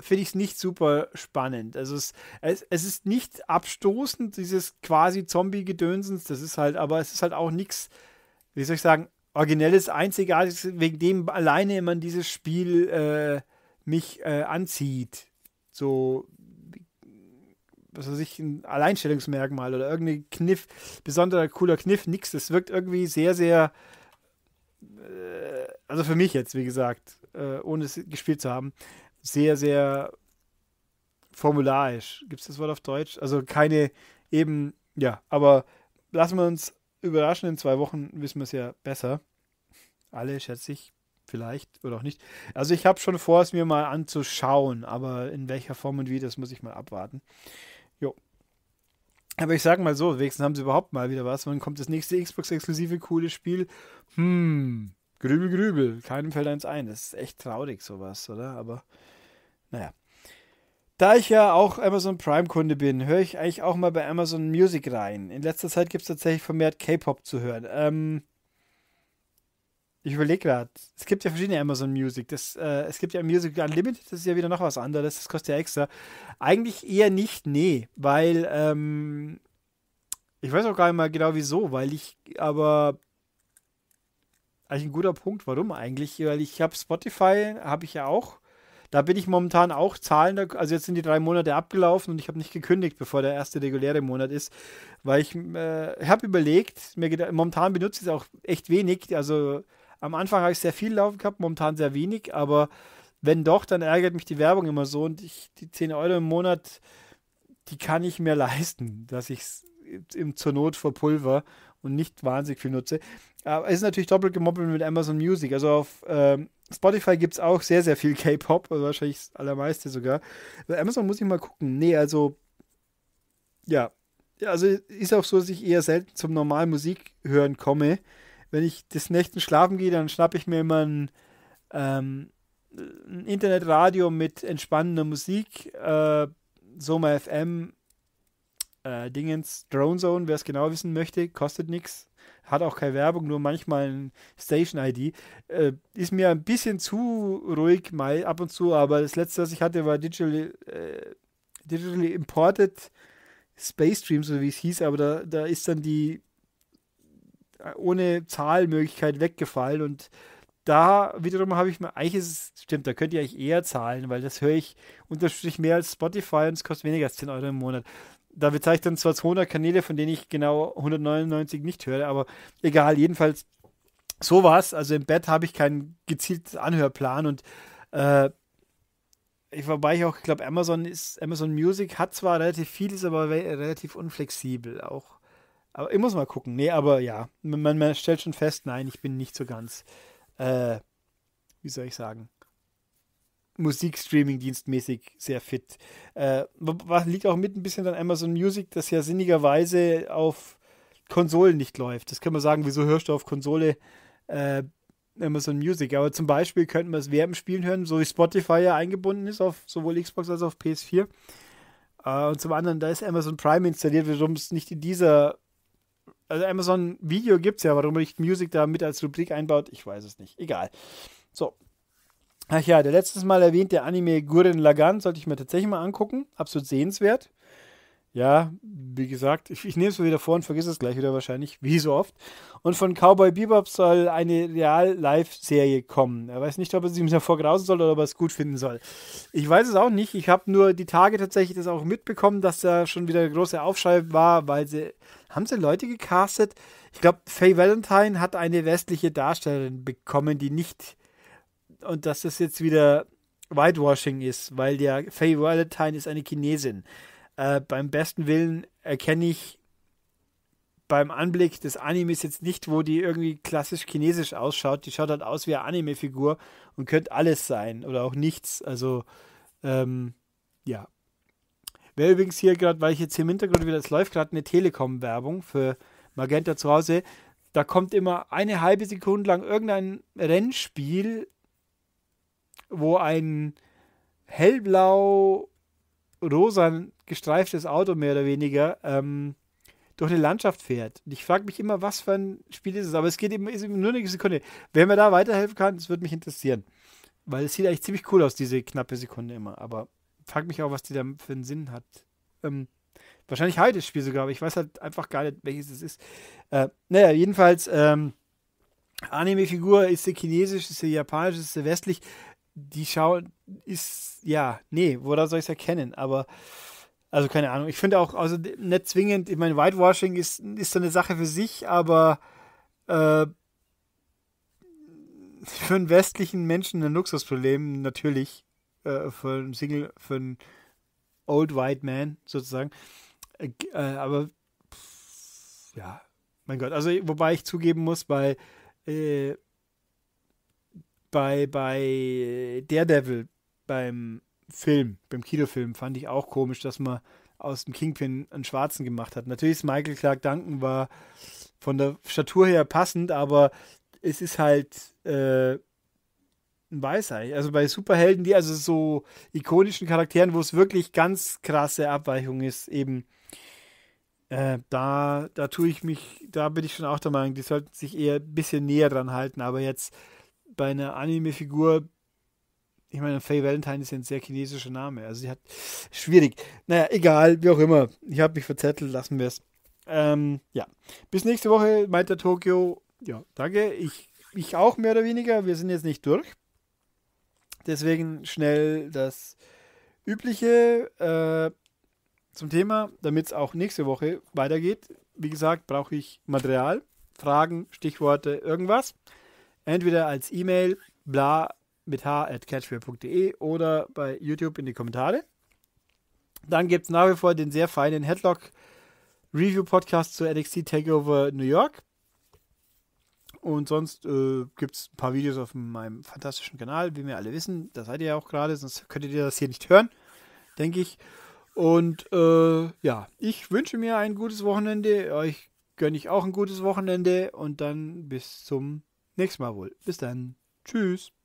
finde ich es nicht super spannend. Also es, es, es ist nicht abstoßend, dieses quasi Zombie-Gedönsens. Das ist halt, aber es ist halt auch nichts, wie soll ich sagen, originelles, einzigartiges, wegen dem alleine man dieses Spiel äh, mich äh, anzieht. So, was weiß ich, ein Alleinstellungsmerkmal oder irgendein Kniff, besonderer cooler Kniff, nichts. Das wirkt irgendwie sehr, sehr, äh, also für mich jetzt, wie gesagt, äh, ohne es gespielt zu haben, sehr, sehr formularisch. Gibt es das Wort auf Deutsch? Also keine eben, ja, aber lassen wir uns überraschen. In zwei Wochen wissen wir es ja besser. Alle, schätze ich, vielleicht oder auch nicht. Also ich habe schon vor, es mir mal anzuschauen, aber in welcher Form und wie, das muss ich mal abwarten. Jo. Aber ich sage mal so, wenigstens haben sie überhaupt mal wieder was. Wann kommt das nächste Xbox-exklusive coole Spiel? Hm, grübel, grübel. Keinem fällt eins ein. Das ist echt traurig, sowas, oder? Aber naja. Da ich ja auch Amazon Prime-Kunde bin, höre ich eigentlich auch mal bei Amazon Music rein. In letzter Zeit gibt es tatsächlich vermehrt K-Pop zu hören. Ähm, ich überlege gerade, es gibt ja verschiedene Amazon Music. Das, äh, es gibt ja Music Unlimited, das ist ja wieder noch was anderes, das kostet ja extra. Eigentlich eher nicht, nee, weil ähm, ich weiß auch gar nicht mal genau wieso, weil ich aber eigentlich ein guter Punkt, warum eigentlich, weil ich habe Spotify, habe ich ja auch da bin ich momentan auch Zahlen, also jetzt sind die drei Monate abgelaufen und ich habe nicht gekündigt, bevor der erste reguläre Monat ist, weil ich äh, habe überlegt, mir gedacht, momentan benutze ich es auch echt wenig. Also am Anfang habe ich sehr viel laufen gehabt, momentan sehr wenig, aber wenn doch, dann ärgert mich die Werbung immer so und ich, die 10 Euro im Monat, die kann ich mir *laughs* leisten, dass ich es zur Not verpulver und nicht wahnsinnig viel nutze. Aber es ist natürlich doppelt gemoppelt mit Amazon Music. Also auf ähm, Spotify gibt es auch sehr, sehr viel *laughs* K-Pop, also wahrscheinlich das allermeiste sogar. Bei Amazon muss ich mal gucken. Nee, also, ja. Also ist auch so, dass ich eher selten zum normalen Musik hören komme. Wenn ich des Nächten schlafen gehe, dann schnappe ich mir immer ein, ähm, ein Internetradio mit entspannender Musik, äh, Soma FM, äh, Dingens, Drone Zone, wer es genau wissen möchte, kostet nichts hat auch keine Werbung, nur manchmal ein Station-ID. Äh, ist mir ein bisschen zu ruhig mal ab und zu, aber das letzte, was ich hatte, war Digital, äh, Digitally Imported Space Stream, so wie es hieß, aber da, da ist dann die äh, ohne Zahlmöglichkeit weggefallen und da wiederum habe ich mir, eigentlich ist es, stimmt, da könnt ihr eigentlich eher zahlen, weil das höre ich unterstrich mehr als Spotify und es kostet weniger als 10 Euro im Monat da bezeichnet dann zwar 200 Kanäle, von denen ich genau 199 nicht höre, aber egal, jedenfalls so war's. Also im Bett habe ich keinen gezielten Anhörplan und äh, ich wobei ich auch, ich glaube, Amazon ist, Amazon Music hat zwar relativ viel, ist aber relativ unflexibel auch. Aber ich muss mal gucken. Nee, aber ja, man, man stellt schon fest, nein, ich bin nicht so ganz, äh, wie soll ich sagen, Musikstreaming-dienstmäßig sehr fit. Äh, liegt auch mit ein bisschen an Amazon Music, das ja sinnigerweise auf Konsolen nicht läuft. Das kann man sagen, wieso hörst du auf Konsole äh, Amazon Music? Aber zum Beispiel könnten wir es während Spielen hören, so wie Spotify ja eingebunden ist auf sowohl Xbox als auch auf PS4. Äh, und zum anderen, da ist Amazon Prime installiert, warum es nicht in dieser also Amazon Video gibt es ja, warum nicht Music da mit als Rubrik einbaut, ich weiß es nicht. Egal. So, Ach ja, der letztes Mal erwähnte Anime Gurren Lagann sollte ich mir tatsächlich mal angucken. Absolut sehenswert. Ja, wie gesagt, ich, ich nehme es mir wieder vor und vergesse es gleich wieder wahrscheinlich, wie so oft. Und von Cowboy Bebop soll eine Real-Life-Serie kommen. Er weiß nicht, ob er sie ihm davor grausen soll oder ob er es gut finden soll. Ich weiß es auch nicht. Ich habe nur die Tage tatsächlich das auch mitbekommen, dass da schon wieder großer Aufschrei war, weil sie. Haben sie Leute gecastet? Ich glaube, Faye Valentine hat eine westliche Darstellerin bekommen, die nicht und dass das jetzt wieder Whitewashing ist, weil der Faye Valentine ist eine Chinesin. Äh, beim besten Willen erkenne ich beim Anblick des Animes jetzt nicht, wo die irgendwie klassisch chinesisch ausschaut. Die schaut halt aus wie eine Anime-Figur und könnte alles sein oder auch nichts. Also, ähm, ja. Wer übrigens hier gerade, weil ich jetzt hier im Hintergrund wieder, es läuft gerade eine Telekom-Werbung für Magenta zu Hause. Da kommt immer eine halbe Sekunde lang irgendein Rennspiel wo ein hellblau rosa gestreiftes Auto mehr oder weniger ähm, durch eine Landschaft fährt. Und ich frage mich immer, was für ein Spiel ist es? Aber es geht eben, ist eben nur eine Sekunde. Wer mir da weiterhelfen kann, das würde mich interessieren. Weil es sieht eigentlich ziemlich cool aus, diese knappe Sekunde immer. Aber frag mich auch, was die da für einen Sinn hat. Ähm, wahrscheinlich heilt das Spiel sogar, aber ich weiß halt einfach gar nicht, welches es ist. Äh, naja, jedenfalls, ähm, Anime-Figur ist sie chinesisch, ist sie japanisch, ist sie westlich die schauen, ist, ja, nee, woran soll ich es erkennen? Aber, also keine Ahnung. Ich finde auch, also nicht zwingend, ich meine, Whitewashing ist, ist eine Sache für sich, aber äh, für einen westlichen Menschen ein Luxusproblem, natürlich. Äh, für einen Single, für einen Old White Man sozusagen. Äh, äh, aber, pff, ja, mein Gott. Also, wobei ich zugeben muss, bei äh, bei, bei Daredevil, beim Film, beim Kinofilm, fand ich auch komisch, dass man aus dem Kingpin einen Schwarzen gemacht hat. Natürlich ist Michael Clark Duncan war von der Statur her passend, aber es ist halt äh, ein Weißer. Also bei Superhelden, die also so ikonischen Charakteren, wo es wirklich ganz krasse Abweichung ist, eben äh, da, da tue ich mich, da bin ich schon auch der Meinung, die sollten sich eher ein bisschen näher dran halten, aber jetzt bei einer Anime-Figur, ich meine, Faye Valentine ist ja ein sehr chinesischer Name. Also sie hat. Schwierig. Naja, egal, wie auch immer. Ich habe mich verzettelt, lassen wir es. Ähm, ja. Bis nächste Woche, Maita Tokio. Ja, danke. Ich, ich auch mehr oder weniger. Wir sind jetzt nicht durch. Deswegen schnell das Übliche äh, zum Thema, damit es auch nächste Woche weitergeht. Wie gesagt, brauche ich Material, Fragen, Stichworte, irgendwas. Entweder als E-Mail, bla, mit h at catchfair.de oder bei YouTube in die Kommentare. Dann gibt es nach wie vor den sehr feinen Headlock Review Podcast zu NXT Takeover New York. Und sonst äh, gibt es ein paar Videos auf meinem fantastischen Kanal, wie wir alle wissen. Da seid ihr ja auch gerade, sonst könntet ihr das hier nicht hören, denke ich. Und äh, ja, ich wünsche mir ein gutes Wochenende. Euch gönne ich auch ein gutes Wochenende. Und dann bis zum nächstes Mal wohl. Bis dann. Tschüss.